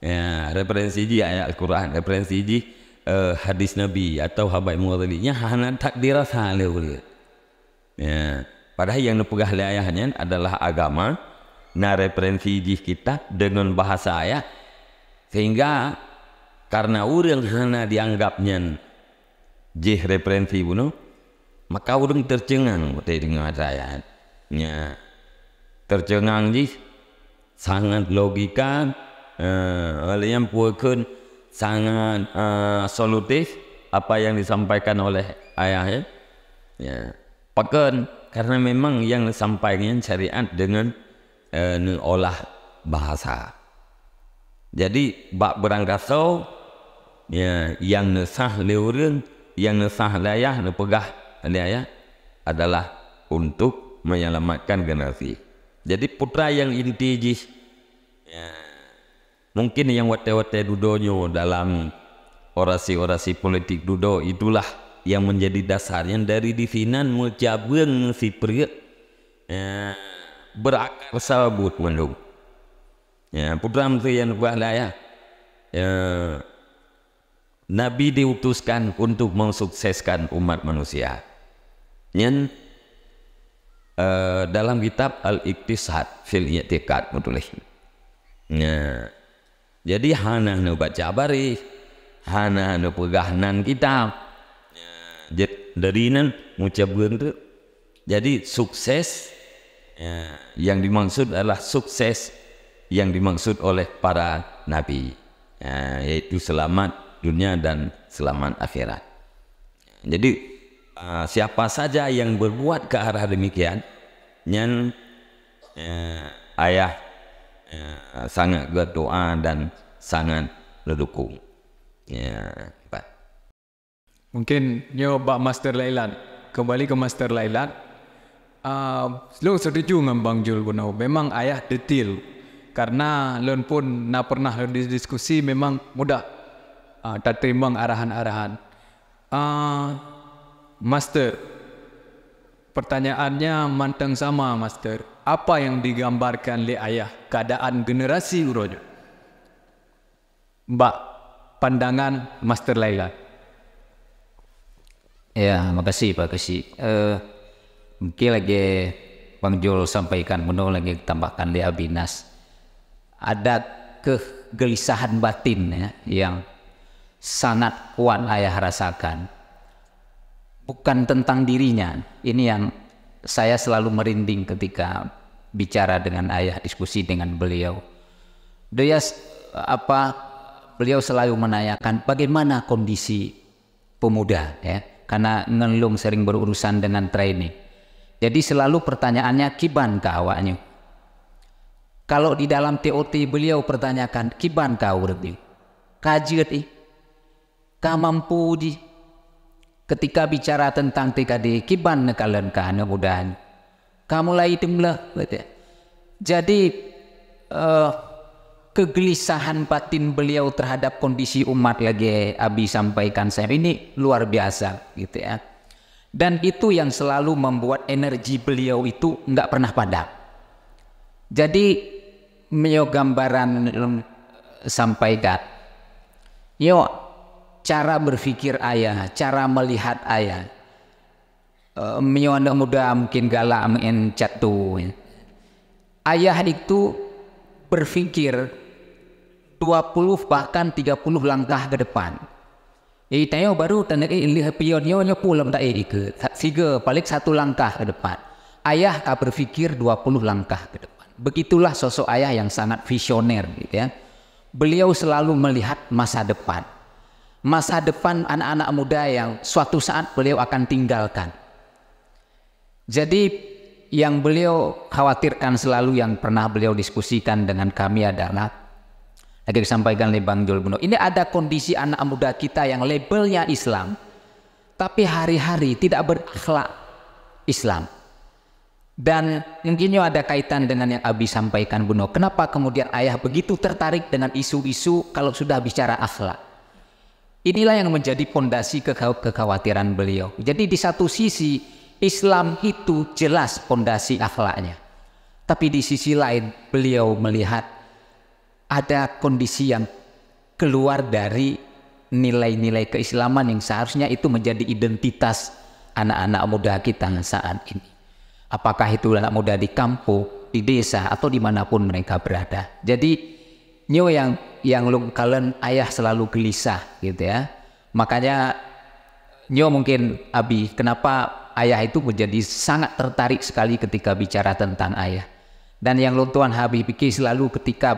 Ya, referensi di ayat Al-Quran, referensi di uh, hadis Nabi atau habai muwallinya hana tak dirasa le urit. Ya, padahal yang lepegah le ayahnya adalah agama. Nah referensi di kita dengan bahasa ayat sehingga karena orang sana dianggapnya jih referensi bunuh, maka orang tercengang betul dengan saya. Ya. Tercengang jih sangat logika, uh, oleh yang puakan sangat eh, solutif apa yang disampaikan oleh ayahnya. Ya. peken karena memang yang disampaikan syariat dengan uh, olah bahasa. Jadi bab berangkasau ya, yang nesah leurun, yang nesah layah nepegah layah kan adalah untuk menyelamatkan generasi. Jadi putra yang inti jis ya, mungkin yang wate-wate dudonyo dalam orasi-orasi politik dudo itulah yang menjadi dasarnya dari difinan mulcabeng si pria ya, berakar sabut mendung Ya, pertama yang ya. ya. Nabi diutuskan untuk mensukseskan umat manusia. Yang uh, eh, dalam kitab Al-Iqtisad fil I'tiqad menulis. Ya. Jadi hana nu baca bari, hana nu pegahnan kitab. Ya. Dari nan Jadi sukses ya. yang dimaksud adalah sukses yang dimaksud oleh para nabi, ya, yaitu selamat dunia dan selamat akhirat. Jadi ah, siapa saja yang berbuat ke arah demikian, yang ya, ayah ya, sangat berdoa dan sangat berdukung Ya, Pak. Mungkin nyoba Pak Master Lailan, kembali ke Master Lailan. Uh, setuju dengan Bang Jul Memang ayah detail Karena Leon pun nak pernah diskusi memang mudah uh, tak terima arahan-arahan. Uh, master, pertanyaannya mantang sama Master. Apa yang digambarkan le ayah keadaan generasi Urojo? Mbak, pandangan Master Laila. Ya, makasih Pak Kesi. Uh, eh, mungkin lagi Bang Jol sampaikan, menolong lagi tambahkan di Abinas. ada kegelisahan batin ya, yang sangat kuat ayah rasakan. Bukan tentang dirinya, ini yang saya selalu merinding ketika bicara dengan ayah, diskusi dengan beliau. Dia apa beliau selalu menanyakan bagaimana kondisi pemuda ya, karena ngelung sering berurusan dengan training. Jadi selalu pertanyaannya kiban ke awaknya kalau di dalam TOT beliau pertanyakan, kiban kau lebih Kajiat i. Eh? mampu di. Ketika bicara tentang TKD, kiban nekalan kahana mudahan. Kamu lai timlah. Jadi uh, kegelisahan batin beliau terhadap kondisi umat lagi Abi sampaikan saya ini luar biasa gitu ya. Dan itu yang selalu membuat energi beliau itu nggak pernah padam. Jadi menyo gambaran um, sampaikan. Yo cara berpikir ayah, cara melihat ayah. menyo um, anak muda mungkin galak main catu. Ayah itu berpikir 20 bahkan 30 langkah ke depan. Jadi eh, tayo baru tanah eh, lihat yo nya pulang tak eh, ikut. Siga paling satu langkah ke depan. Ayah ka berpikir 20 langkah ke depan. Begitulah sosok ayah yang sangat visioner gitu ya. Beliau selalu melihat masa depan. Masa depan anak-anak muda yang suatu saat beliau akan tinggalkan. Jadi yang beliau khawatirkan selalu yang pernah beliau diskusikan dengan kami adalah lagi disampaikan oleh Bang Jolbuno, Ini ada kondisi anak muda kita yang labelnya Islam, tapi hari-hari tidak berakhlak Islam. Dan mungkin ada kaitan dengan yang Abi sampaikan Buno. Kenapa kemudian ayah begitu tertarik dengan isu-isu kalau sudah bicara akhlak? Inilah yang menjadi fondasi kekhawatiran beliau. Jadi di satu sisi Islam itu jelas fondasi akhlaknya. Tapi di sisi lain beliau melihat ada kondisi yang keluar dari nilai-nilai keislaman yang seharusnya itu menjadi identitas anak-anak muda kita saat ini. Apakah itu anak muda di kampung, di desa, atau dimanapun mereka berada. Jadi nyo yang yang lu kalian ayah selalu gelisah gitu ya. Makanya nyo mungkin abi kenapa ayah itu menjadi sangat tertarik sekali ketika bicara tentang ayah. Dan yang lu tuan Habib pikir selalu ketika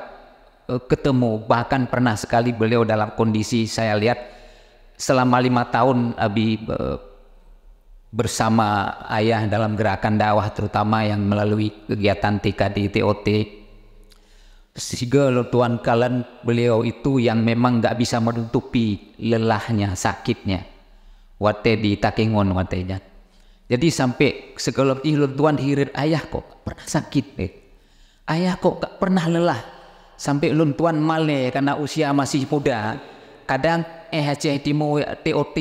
uh, ketemu bahkan pernah sekali beliau dalam kondisi saya lihat selama lima tahun Abi uh, bersama ayah dalam gerakan dakwah terutama yang melalui kegiatan TKD TOT sehingga Tuan Kalan beliau itu yang memang nggak bisa menutupi lelahnya sakitnya wate di takingon watenya jadi sampai segala ih Tuan hirir ayah kok pernah sakit eh. ayah kok gak pernah lelah sampai Tuan male karena usia masih muda kadang eh haceh ya, TOT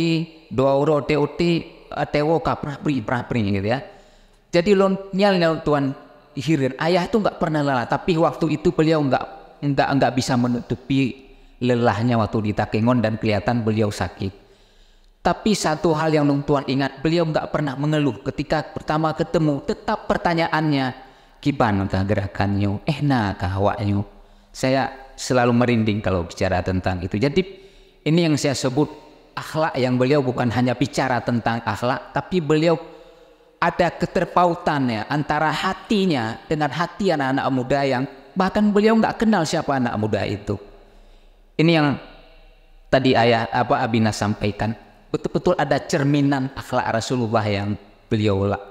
dua uro TOT Eh, tewo kaprah pri, prah pri, gitu ya. Jadi lonnya Tuhan hirir ayah itu nggak pernah lelah tapi waktu itu beliau nggak nggak nggak bisa menutupi lelahnya waktu di Takengon dan kelihatan beliau sakit. Tapi satu hal yang Tuhan ingat, beliau nggak pernah mengeluh ketika pertama ketemu. Tetap pertanyaannya, kiban entah gerakannya, eh nah kahwanya, Saya selalu merinding kalau bicara tentang itu. Jadi ini yang saya sebut akhlak yang beliau bukan hanya bicara tentang akhlak, tapi beliau ada keterpautannya antara hatinya dengan hati anak-anak muda yang bahkan beliau nggak kenal siapa anak muda itu. Ini yang tadi ayah apa Abina sampaikan betul-betul ada cerminan akhlak Rasulullah yang beliau eh,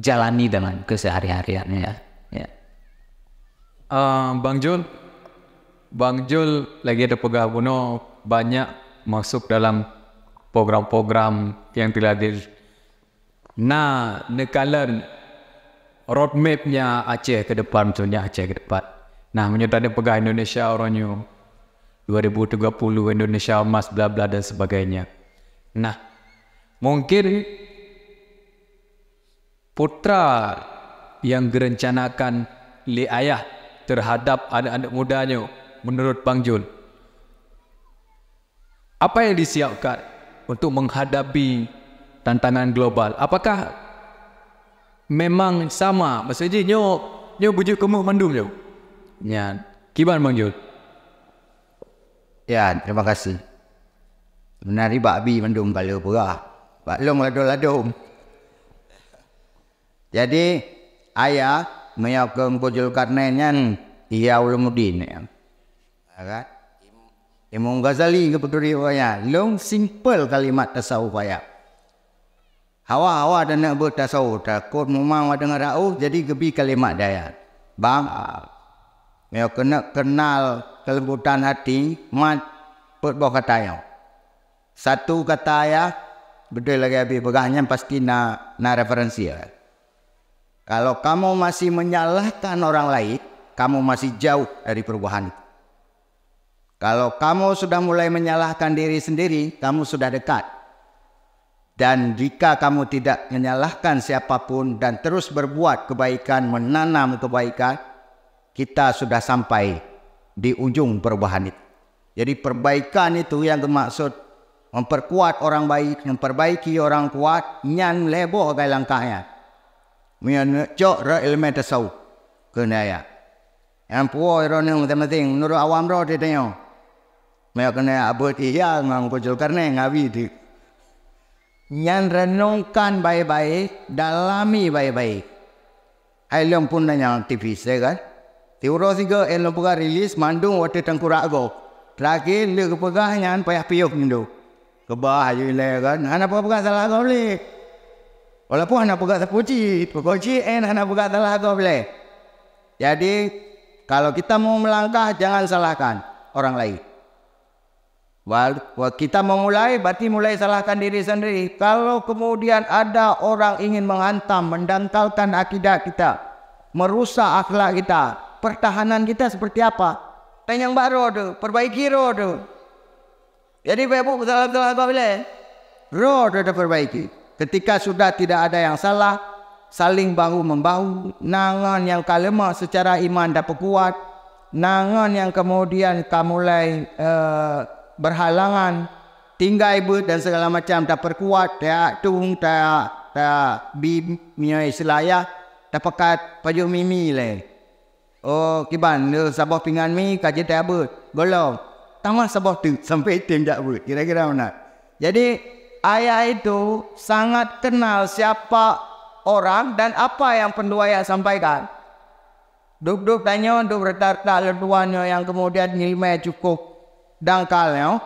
jalani dalam kesehari-hariannya. Ya. Uh, Bang Jul, Bang Jul lagi ada pegabuno banyak masuk dalam program-program yang telah di nah nekalan roadmapnya Aceh ke depan contohnya Aceh ke depan nah menyertai pegawai Indonesia orangnya 2030 Indonesia emas bla bla dan sebagainya nah mungkin putra yang direncanakan li ayah terhadap anak-anak mudanya menurut Bang Jun apa yang disiapkan untuk menghadapi tantangan global? Apakah memang sama? Maksudnya, nyo nyo bujuk kamu mandum jauh. Ya, kiban bang Jul. Ya, terima kasih. Menari babi mandum balu pura. Baklong ladu-ladum. Jadi, ayah meyakung bujul karnenyan ia ulumudin. Ya. Agak. Imam Ghazali kepada riwayat long simple kalimat tasawuf ayat. Hawa-hawa dan nak bertasawuf takut memang dengan rauh jadi gebi kalimat dayat. Bang, ya kena kenal kelembutan hati mat put bawa kata ayah. Satu kata ayah betul lagi habis pegangnya pasti nak nak referensi ya. Kalau kamu masih menyalahkan orang lain, kamu masih jauh dari perubahan itu. Kalau kamu sudah mulai menyalahkan diri sendiri, kamu sudah dekat. Dan jika kamu tidak menyalahkan siapapun dan terus berbuat kebaikan, menanam kebaikan, kita sudah sampai di ujung perubahan itu. Jadi perbaikan itu yang dimaksud memperkuat orang baik, memperbaiki orang kuat, nyan lebo gai langkahnya. Mian cok ra ilmu tasawuf kenaya. Yang puo roneng tementing penting menurut awam roh dia Mayakane abot iya ngangko karena ngawi di. Yang renungkan baik-baik, dalami baik-baik. Ayam pun nanya aktivis ya kan. Tiuro siga elom eh, buka rilis mandung waktu tengkurak go. Terakhir dia kepegah nyan payah piyok nindo. Kebah ayu ile kan. Anak apa pegah salah kau boleh. Walaupun anak buka sepuci, pekoci en anak buka salah kau boleh. Jadi kalau kita mau melangkah jangan salahkan orang lain kita memulai berarti mulai salahkan diri sendiri. Kalau kemudian ada orang ingin menghantam, mendantalkan akidah kita, merusak akhlak kita, pertahanan kita seperti apa? Tanya yang baru tu, perbaiki ro Jadi babu salah salah apa boleh? Ro tu perbaiki. Ketika sudah tidak ada yang salah, saling bahu membahu, nangan yang kalem secara iman dapat kuat, nangan yang kemudian kamu mulai uh, berhalangan tinggal ibu dan segala macam tak perkuat tak tung tak tak bim mioi selaya tak pekat paju mimi le oh kiban sabah pingan mi kaje tak bu golong tangan sabah tu sampai tim tak bu kira-kira mana jadi ayah itu sangat kenal siapa orang dan apa yang pendua yang sampaikan Duk-duk tanya untuk retar-retar tuannya yang kemudian nilmai cukup dan kalau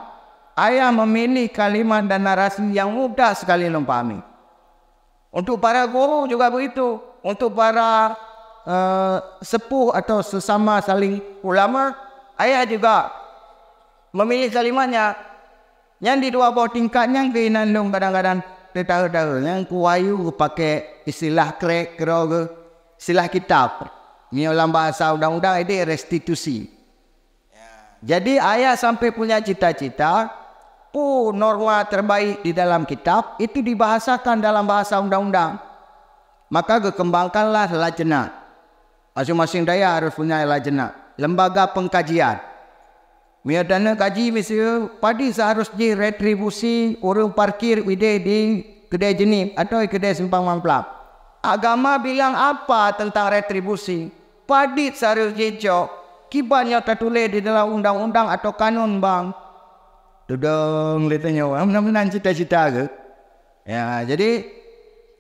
ayah memilih kalimat dan narasi yang mudah sekali untuk memahami. Untuk para guru juga begitu. Untuk para uh, sepuh atau sesama saling ulama, ayah juga memilih kalimatnya yang di dua bawah tingkatnya yang dong kadang-kadang tetahu-tahu yang kuayu pakai istilah krek kerogu istilah kitab ni dalam bahasa undang-undang ini restitusi jadi ayah sampai punya cita-cita, oh norma terbaik di dalam kitab itu dibahasakan dalam bahasa undang-undang. Maka kekembangkanlah lajena. Masing-masing daya harus punya lajena. Lembaga pengkajian. dana kaji misalnya padi seharusnya retribusi orang parkir ide di kedai jenip atau kedai simpang mamplap. Agama bilang apa tentang retribusi? Padi seharusnya jok kibannya tertulis di dalam undang-undang atau kanun bang dudung litanya menang-menang cita-cita ke ya jadi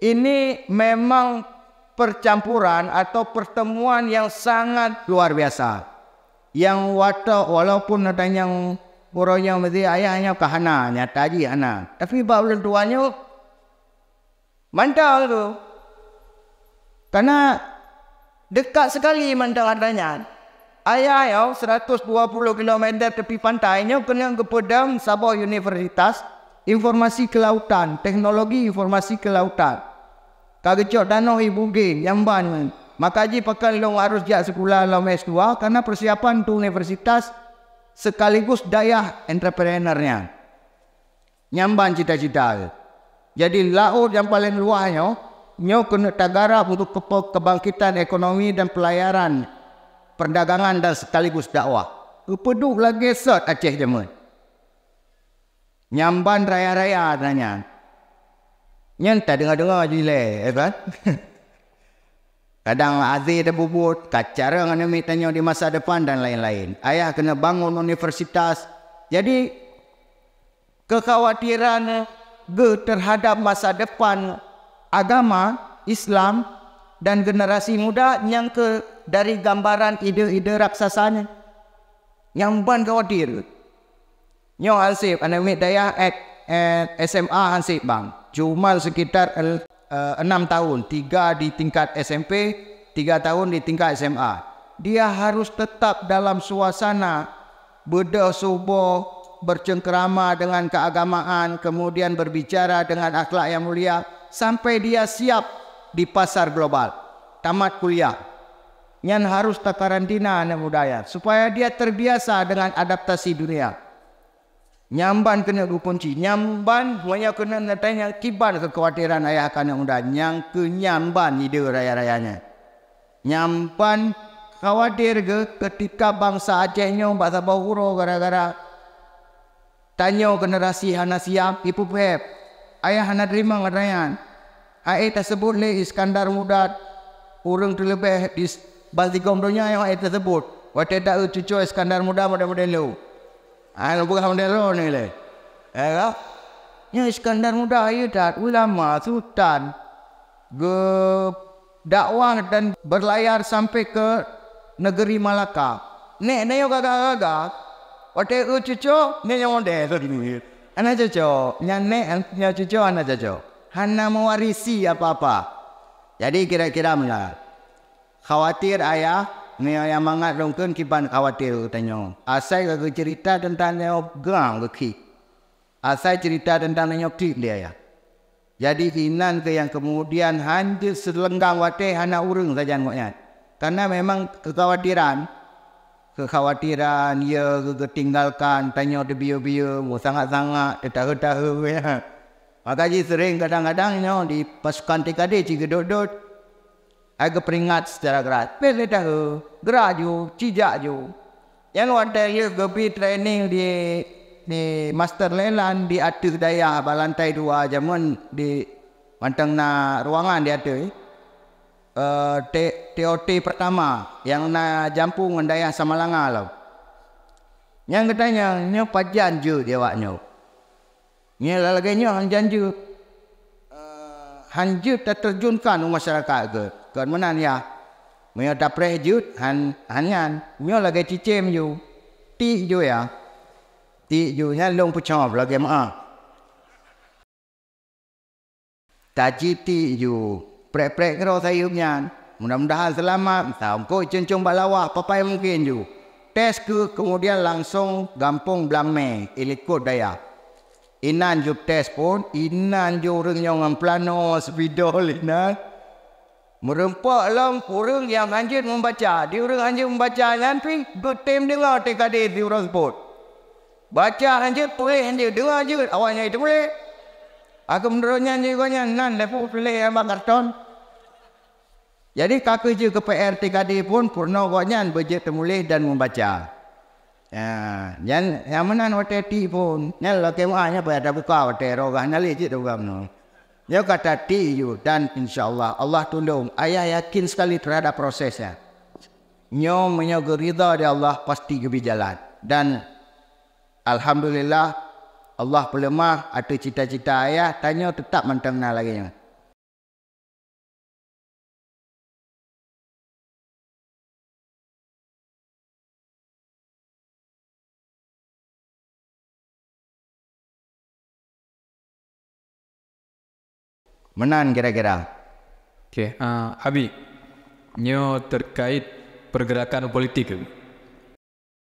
ini memang percampuran atau pertemuan yang sangat luar biasa yang wata walaupun ada yang orang yang mesti ayahnya kahana nyata aja anak tapi bab tuanya mantal tu karena dekat sekali mantal adanya Ayah ayo 120 km tepi pantainya kena ke pedang Sabah Universitas Informasi Kelautan, Teknologi Informasi Kelautan. Kagecok danau ibu geng yang ban maka Makaji pakai long harus jak sekolah long S2 karena persiapan tu universitas sekaligus daya entrepreneurnya. Nyamban cita-cita. Jadi laut yang paling luahnya, nyok kena tagara untuk kebangkitan ekonomi dan pelayaran perdagangan dan sekaligus dakwah. Kepeduk lagi sot Aceh jemun. Nyamban raya-raya tanya. Yang tak dengar-dengar je le, ya kan? Kadang Aziz dah bubut. Kacara dengan Amir tanya di masa depan dan lain-lain. Ayah kena bangun universitas. Jadi kekhawatiran eh, ge terhadap masa depan agama Islam dan generasi muda yang ke dari gambaran ide-ide raksasanya. Yang ban kau dia Nyo Hansip, anak mik daya at, SMA Hansip bang. Cuma sekitar eh, enam tahun. Tiga di tingkat SMP, tiga tahun di tingkat SMA. Dia harus tetap dalam suasana beda subuh, bercengkerama dengan keagamaan, kemudian berbicara dengan akhlak yang mulia, sampai dia siap di pasar global. Tamat kuliah. yang harus takarantina anak budaya supaya dia terbiasa dengan adaptasi dunia. Nyamban kena kunci, nyamban banyak kena tanya kiban kekhawatiran ayah akan muda, yang kenyamban ide raya-rayanya. Nyamban khawatir ke ketika bangsa Acehnya bahasa Bahuro gara-gara tanya generasi hana siap ibu pep ayah hana terima ngadayan. Ayah tersebut le Iskandar muda, orang terlebih di बस dikomdonya yang itu sebut wateta cucu Iskandar muda muda muda lu anu buka muda lu ni le eh nya ya, Iskandar muda ayu ya, tak ulama sultan ge dakwah dan berlayar sampai ke negeri Malaka ne ne yo gaga gaga wate cucu, ne yo muda tu ni anak cucu nya ne nya cucu anak cucu hana mewarisi apa-apa jadi kira-kira mengalah khawatir ayah Neo yang mangat rongkun kiban khawatir tanya. Asai lagu cerita tentang neo gang ki, Asai cerita tentang neo tip dia ya. Jadi hinan ke yang kemudian hanya selenggang wate hana urung saja ngoknya. Karena memang kekhawatiran kekhawatiran ia ya, ketinggalkan tanya de bio bio, sangat-sangat tetah-tetah ya. Maka sering kadang-kadang you di pasukan TKD cik dot Aku peringat secara gerak. Pilih tahu. Gerak ju. Cijak ju. Yang luar dari ke pergi training di di Master Lelan di atas daya lantai dua zaman di Manteng na ruangan di atas. Uh, eh. eh, TOT pertama yang na jampu dengan daya sama langa lah. Yang katanya, ni pajan je dia wak ni. Ni lelaki ni hanjan je. Uh, hanjan terjunkan masyarakat ke. กิดเมื่อนั้นยาเมื่อจะเปรยุดหันหันงานเมื่อเราเกจิเจมอยู่ตีอยู่ยาตีอยู่แค่ลงผู้ชอบเราเกมอ่ะตาจิตีอยู่เปรเปรก็เราใส่ยุบงานมันดาสลามาสาวก็จนจงบาลาวะปไปมุกินอยู่เทสคือ kemudian langsung gampung blame ikut daya inan jup tes pun inan jurung yang plano spidol inan Merempak lam kurang yang anjir membaca. Dia orang anjir membaca nanti betem dengar TKD dia orang sebut. Baca anjir boleh anjir dengar anjir awalnya itu boleh. Aku menurutnya anjir kau yang nan lepo yang bakar ton. Jadi kakak je ke PR TKD pun purna kau yang berjaya temulih dan membaca. Ya, yang mana waktu itu pun, nelayan kemana pun ada buka waktu rogah nelayan itu juga menolong. Dia kata TU dan insyaallah Allah Allah tolong. Ayah yakin sekali terhadap prosesnya. Nyo menyogu rida di Allah pasti gebi jalan. Dan Alhamdulillah Allah pelemah ada cita-cita ayah tanya tetap mantengna lagi. Nyo. menan kira-kira. Okey, uh, Abi, nyo terkait pergerakan politik.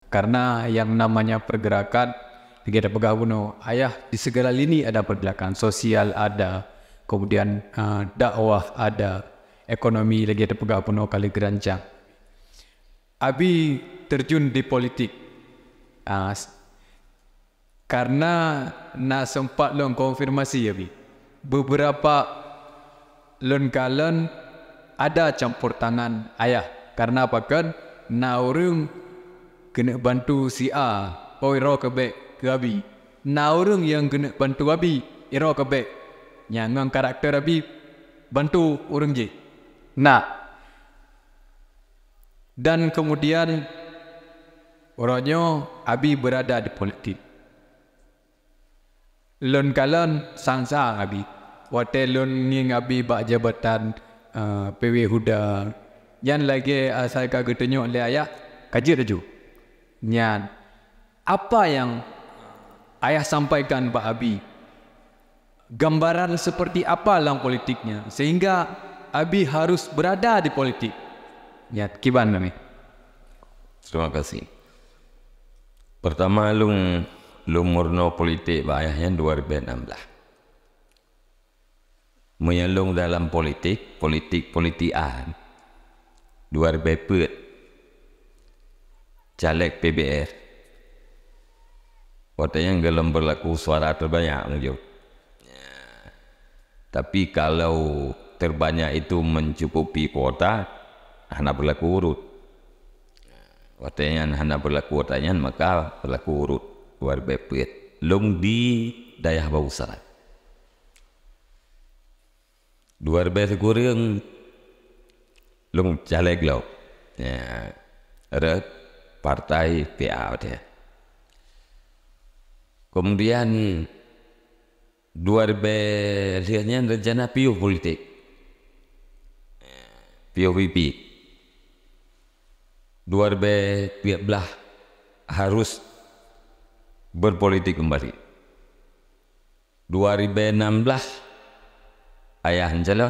Karena yang namanya pergerakan tiga ada pegawai ayah di segala lini ada pergerakan sosial ada kemudian uh, dakwah ada ekonomi lagi ada pegawai no kali gerancang. Abi terjun di politik. Uh, karena nak sempat long konfirmasi ya, Abi beberapa lon kalon ada campur tangan ayah karena apa kan na orang kena bantu si A oi ro ke abi na yang kena bantu abi iro ke yang ngang karakter abi bantu orang je nah dan kemudian orangnya abi berada di politik lun kalon sangsa abi wate lun ning abi ba jabatan uh, eh, PW Huda yan lagi asal eh, ka getenyo le ayah kaji reju nyan apa yang ayah sampaikan ba abi gambaran seperti apa lang politiknya sehingga abi harus berada di politik nyat kiban ni terima kasih pertama lung lumurno politik payahnya 2016 menyelung dalam politik politik politian 2014 caleg PBR yang gelem berlaku suara terbanyak menunjuk. Tapi kalau terbanyak itu mencukupi kuota, hana berlaku urut. yang hana berlaku kuotanya maka berlaku urut warɓe bepet, lomdi di haba usara du warɓe te goreng lom caleg law ada ya, partai PA te kemudian duarbe lihatnya rencana piu politik POVP duarbe pihak belah harus berpolitik kembali. 2016 ayah njala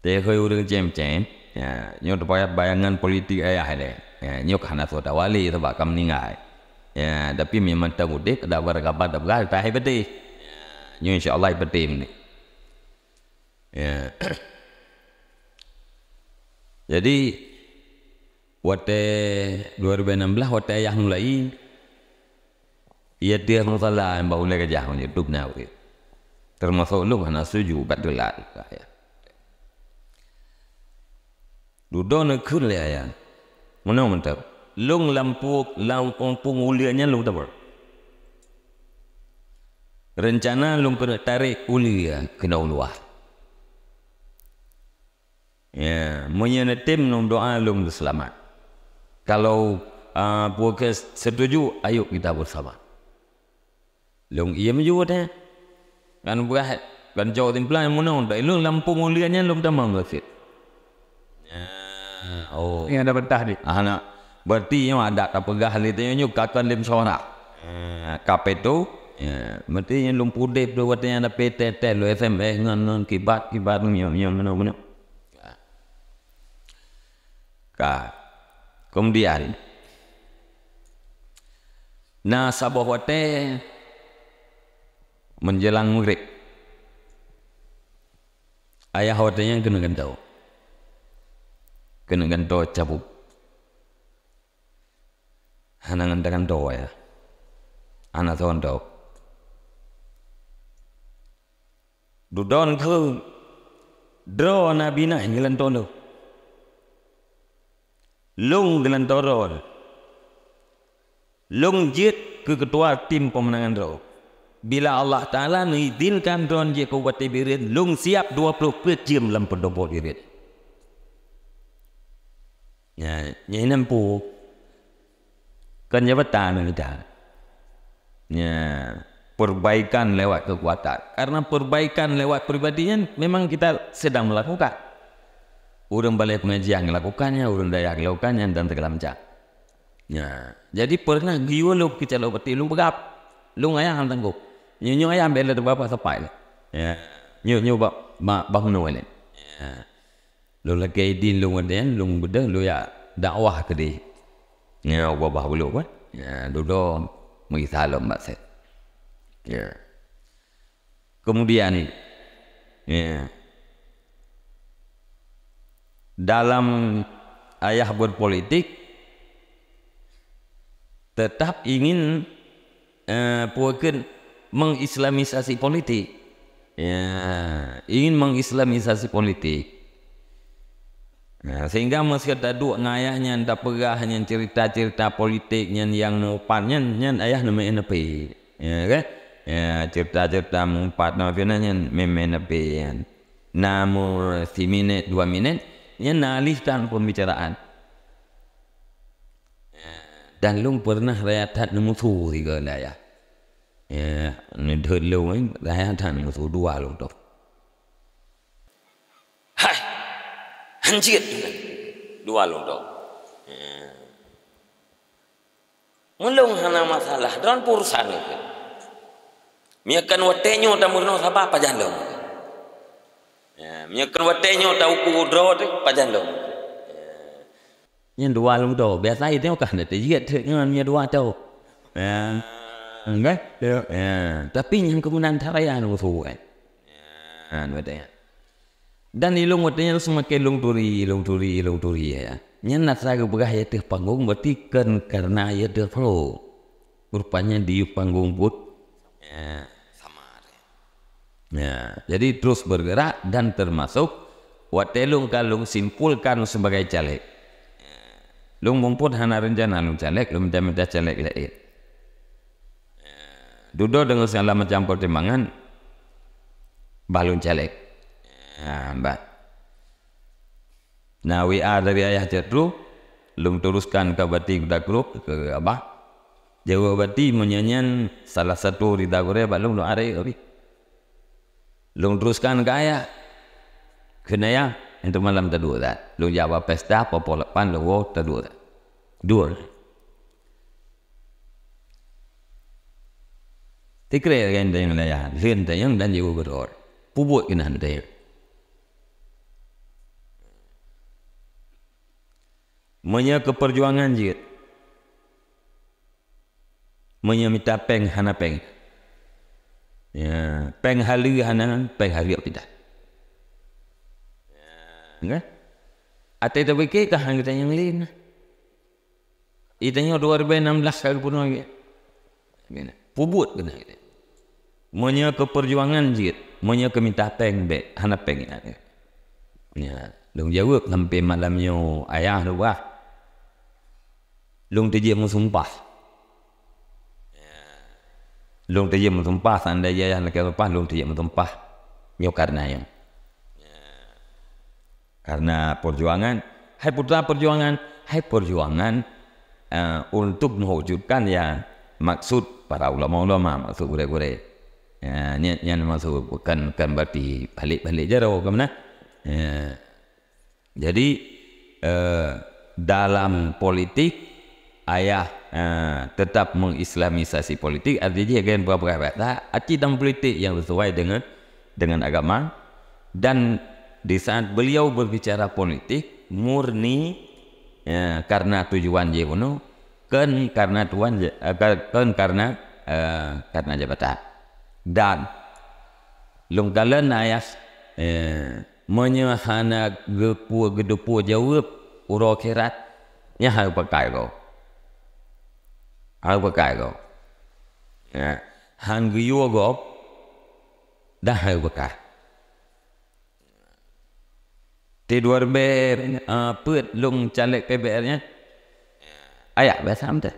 tehoy urung cem cem ya nyok bayangan politik ayah le, ya nyok hana sota wali itu bakam ningai ya tapi memang tahu deh kada berkabar dabar tahi beti ya nyok insyaallah beti ini ya jadi waktu 2016 waktu ayah mulai Ia dia masalah yang bahu lagi jahun itu benar ke. Termasuk lu mana suju betul lah. Duduk ya. nak kul ya ya. Mana mentar? Lung lampu lampung pungulianya lu tahu. Rencana lung pernah tarik ulia ya, kena luar. Ya, menyenai tim nung doa lung selamat. Kalau uh, setuju, ayo kita bersama. Long iya juga ya. Kan berat. Kan jauh timpulan yang menang. Tak ilung lampu mulianya lom tamam berfit. Ya. Ya, oh. ini ada bentah di. Ah Berarti yang ada tak pegah ni tu yang kata kan lim sorak. Ya. Kap itu. Berarti yang lum pudip tu berarti ada PT tel lu SMS ngan ngan kibat kibat ni yang yang mana mana. Ka. Kemudian. Nah sabo hotel menjelang maghrib ayah hotenya kena gantau kena gantau cabut hanangan dengan doa ya anak tuan doa Dudon ke Dro nabi nak ngilan tono Lung dengan Lung jit ke ketua tim pemenangan drop bila Allah Ta'ala niidilkan don je ko wate birit lung siap 20 pejim lam pendopo birit ya nyai nampu kan jabatan kita ya perbaikan lewat kekuatan karena perbaikan lewat pribadinya kan memang kita sedang melakukan urang balik pengajian lakukannya urang daya lakukannya dan segala macam ya jadi pernah giwa lo kita lo beti lo begap lo ngayang tanggup Ya. nyu nyu ayam bela tu bapa sepai lah. Nyu nyu bap ma bap nu ni. Ya. Lu lagi din luar ngadain lu ngudeng lu ya dakwah ke di. Nya gua bah bulu kan. Ya lu do mengi salam bap Ya. Kemudian ni. Ya. Dalam ayah berpolitik tetap ingin uh, puakan mengislamisasi politik. Ya, ingin mengislamisasi politik. Nah, sehingga masa taduk ngayahnya, nda perahnya cerita-cerita politiknya yang nupannya nyan ayah nama nepi. Ya kan? Ya, cerita-cerita empat nama finanya memen nepi. Ya. Kan? Namun si minit dua minit nyan ya, dan pembicaraan. Dan lu pernah tak nemu suri ke ya. Ya, nên ndo lew mai da ya ta ni so duwa lo to hai hanji duwa lo to mulung hana masalah don pursan vật miakan nhau ta muốn nó sao? murno saba vật miakan nhau ta luôn. uku dro te pajando nyen duwa lo to biasa itu kan te jiet nyen duwa to Enggak? Ya. ya. Tapi yang kemudian tarayan anu, kan Ya. Nah, Dan ilung watanya semakin ilung turi, ilung turi, ilung turi ya. Nyana saya begah ya teh panggung betikan karena ya teh flow Rupanya di panggung put. Ya, sama. Ya. ya, jadi terus bergerak dan termasuk watelung kalung simpulkan sebagai caleg. Ya. Lung mumpun hana rencana lung anu caleg, lung minta-minta caleg lain duduk dengan segala macam pertimbangan balun celek ya, mbak nah WA dari ayah jatuh, belum teruskan ke bati kuda grup ke apa Jawa bati menyanyian salah satu di dagore pak lum are tapi lum teruskan ke ayah kena ya itu malam terdua Lu jawab pesta popo lepan lu terdua dua တိကရရင်တည်းနဲ့ရလင်းတယ်ရင်တည်းကိုကြောပူပုတ်ကနန်တဲ့မညာကပ ర్జుangan ကြီးမညာမိတပင်ဟနာပင်ယပင်ဟလူဟနာပင်ဟရီပိတငါအတေတဝိကေတဟံတယံလိနဤတညောဒဝရဘေနမ်လခါရပုနောယေမင်းပုဘုတ်ကနေတယ် Menya ke perjuangan jit. Menya ke minta peng be. Hana peng ya. Oh, ya. Dong jawab sampai malamnya ayah luah. Long terjem sumpah. Long terjem sumpah seandainya ayah nak sumpah long terjem sumpah. Nyo karena yang. Ya. Karena perjuangan, hai putra perjuangan, hai perjuangan uh, untuk mewujudkan ya maksud para ulama-ulama, maksud gure-gure. Ya, ni yang maksud bukan kan berarti balik-balik jarau ke mana. Ya. Jadi uh, dalam politik ayah uh, tetap mengislamisasi politik artinya kan berapa-berapa tak dalam politik yang sesuai dengan dengan agama dan di saat beliau berbicara politik murni ya, karena tujuan dia kan karena tuan eh, kan, kan karena uh, karena jabatan dan longdalan ayas eh, monya hana gepu gedupu jawab ura kerat nya hal pakai go hal pakai go ya han giyo go dah hal pakai ti dua ber eh, put lung caleg PBR nya ayak biasa amte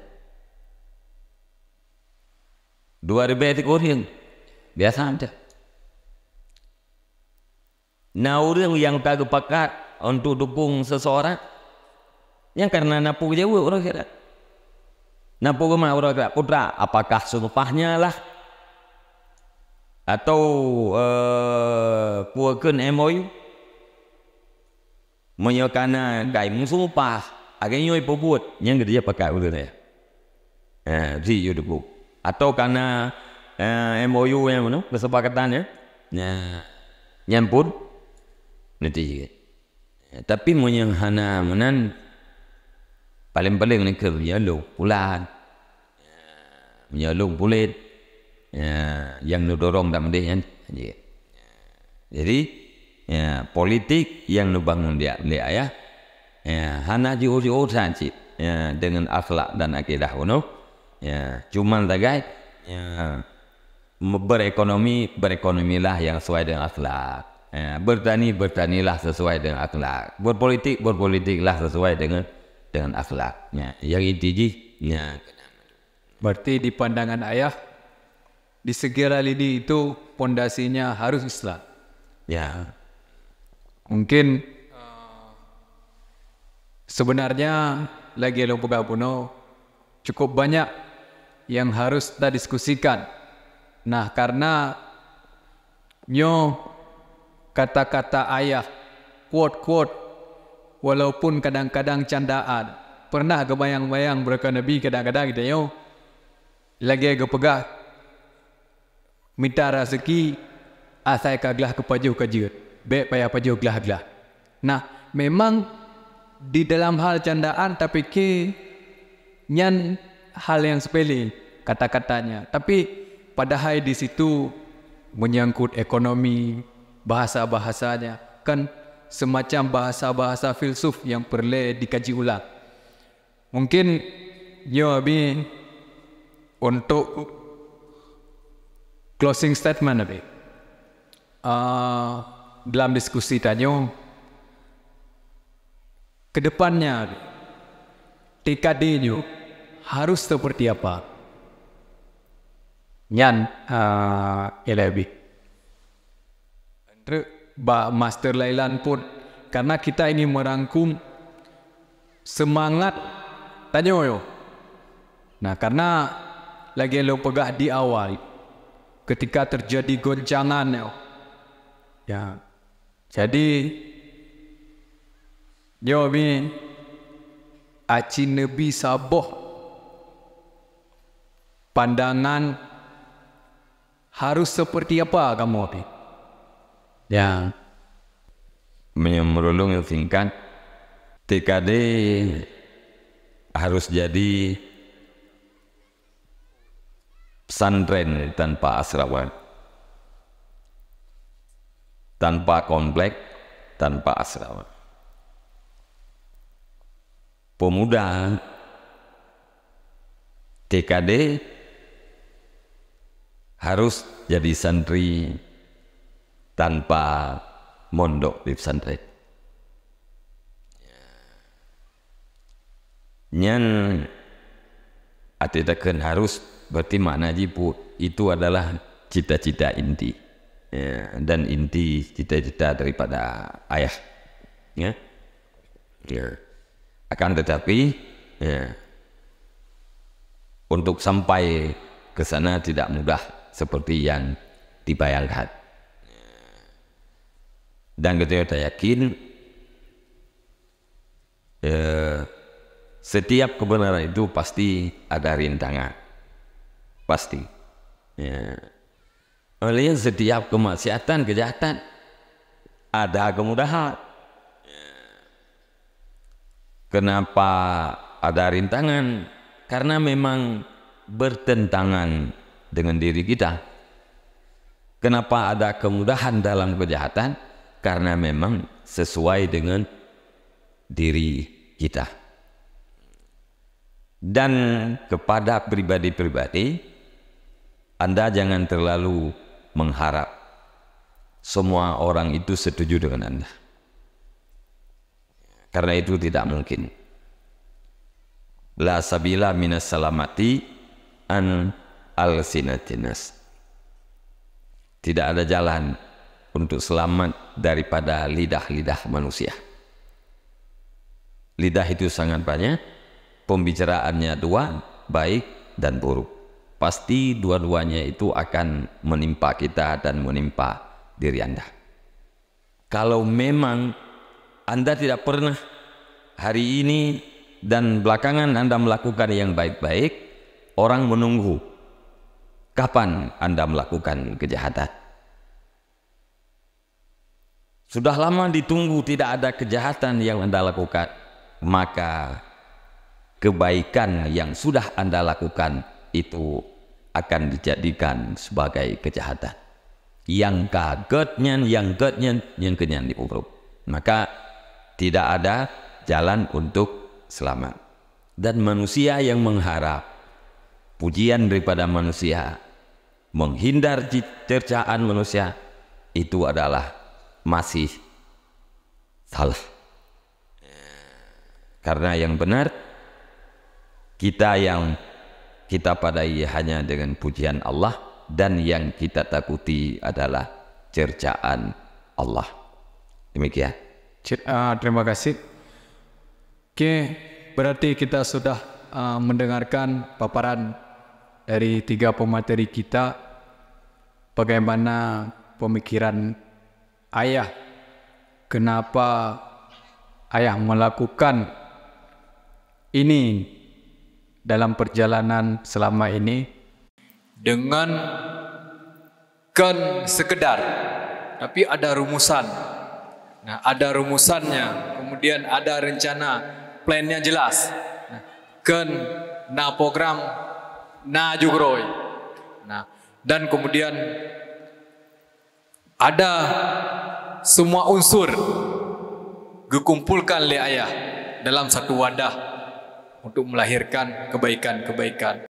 dua ber ti koring biasa aja. Nah orang yang tak berpakat untuk dukung seseorang yang karena napu jauh orang kira. Napu kemana orang kira putra apakah sumpahnya lah atau uh, eh, puakan MOU menyokana kai musumpah akhirnya buat yang kerja pakai udah ya. Eh, si atau karena uh, eh, MOU yang mana kesepakatan ya. Nah, nyampur nanti juga. Eh, tapi punya hana menan paling-paling ni ke menyalung bulan. Eh, pulit, bulat. Ya, yang dorong tak mending kan. Ya. Jadi ya, politik yang nubangun dia dia ya. Ya, hana jiu jiu sanci ya, dengan akhlak dan akidah uno. Ya, cuman tagai ya berekonomi berekonomilah yang sesuai dengan akhlak ya, bertani bertanilah sesuai dengan akhlak berpolitik berpolitiklah sesuai dengan dengan akhlaknya yang intinya berarti di pandangan ayah di segala lini itu pondasinya harus Islam ya mungkin sebenarnya lagi Lombok Puno cukup banyak yang harus kita diskusikan Nah, karena nyo kata-kata ayah, quote-quote, walaupun kadang-kadang candaan, pernah ke bayang-bayang mereka Nabi kadang-kadang kita nyo, lagi ke pegah, minta rezeki, asai kaglah ke paju kajir, baik payah paju gelah-gelah. Nah, memang di dalam hal candaan, tapi ke nyan hal yang sepele kata-katanya. Tapi, padahal di situ menyangkut ekonomi bahasa-bahasanya kan semacam bahasa-bahasa filsuf yang perlu dikaji ulang mungkin yo ya, abi untuk closing statement abi uh, dalam diskusi tanya kedepannya TKD nya harus seperti apa? ഞാൻ uh, Master Lailan pun, karena kita ini merangkum semangat. Tanya തന്നെയോയോ Nah, karena lagi lo pegah di awal, ketika terjadi goncangan, yo. ya, jadi, yo mi, aci Nabi saboh pandangan harus seperti apa kamu Yang Ya, merundung singkat, TKD harus jadi pesantren tanpa asrama, tanpa komplek, tanpa asrama. Pemuda TKD harus jadi santri tanpa mondok di pesantren. Nyan atitakan harus berarti makna jipu itu adalah cita-cita inti ya, dan inti cita-cita daripada ayah. Ya. ya. Akan tetapi ya, untuk sampai ke sana tidak mudah seperti yang dibayangkan. Dan kita sudah yakin eh, setiap kebenaran itu pasti ada rintangan, pasti. Ya. Oleh setiap kemaksiatan, kejahatan ada kemudahan. Ya. Kenapa ada rintangan? Karena memang bertentangan dengan diri kita. Kenapa ada kemudahan dalam kejahatan? Karena memang sesuai dengan diri kita. Dan kepada pribadi-pribadi, Anda jangan terlalu mengharap semua orang itu setuju dengan Anda. Karena itu tidak mungkin. La sabila minas salamati an alsinatinas. Tidak ada jalan untuk selamat daripada lidah-lidah manusia. Lidah itu sangat banyak, pembicaraannya dua, baik dan buruk. Pasti dua-duanya itu akan menimpa kita dan menimpa diri Anda. Kalau memang Anda tidak pernah hari ini dan belakangan Anda melakukan yang baik-baik, orang menunggu kapan Anda melakukan kejahatan. Sudah lama ditunggu tidak ada kejahatan yang Anda lakukan, maka kebaikan yang sudah Anda lakukan itu akan dijadikan sebagai kejahatan. Yang kagetnya, yang getnya, yang kenyan diurut. Maka tidak ada jalan untuk selamat. Dan manusia yang mengharap pujian daripada manusia menghindar cercaan manusia itu adalah masih salah. Karena yang benar kita yang kita padai hanya dengan pujian Allah dan yang kita takuti adalah cercaan Allah. Demikian. Uh, terima kasih. Oke, berarti kita sudah uh, mendengarkan paparan dari tiga pemateri kita bagaimana pemikiran ayah, kenapa ayah melakukan ini dalam perjalanan selama ini dengan kan sekedar tapi ada rumusan nah ada rumusannya kemudian ada rencana plannya jelas nah, kan na program na jugroi nah dan kemudian ada semua unsur dikumpulkan oleh ayah dalam satu wadah untuk melahirkan kebaikan-kebaikan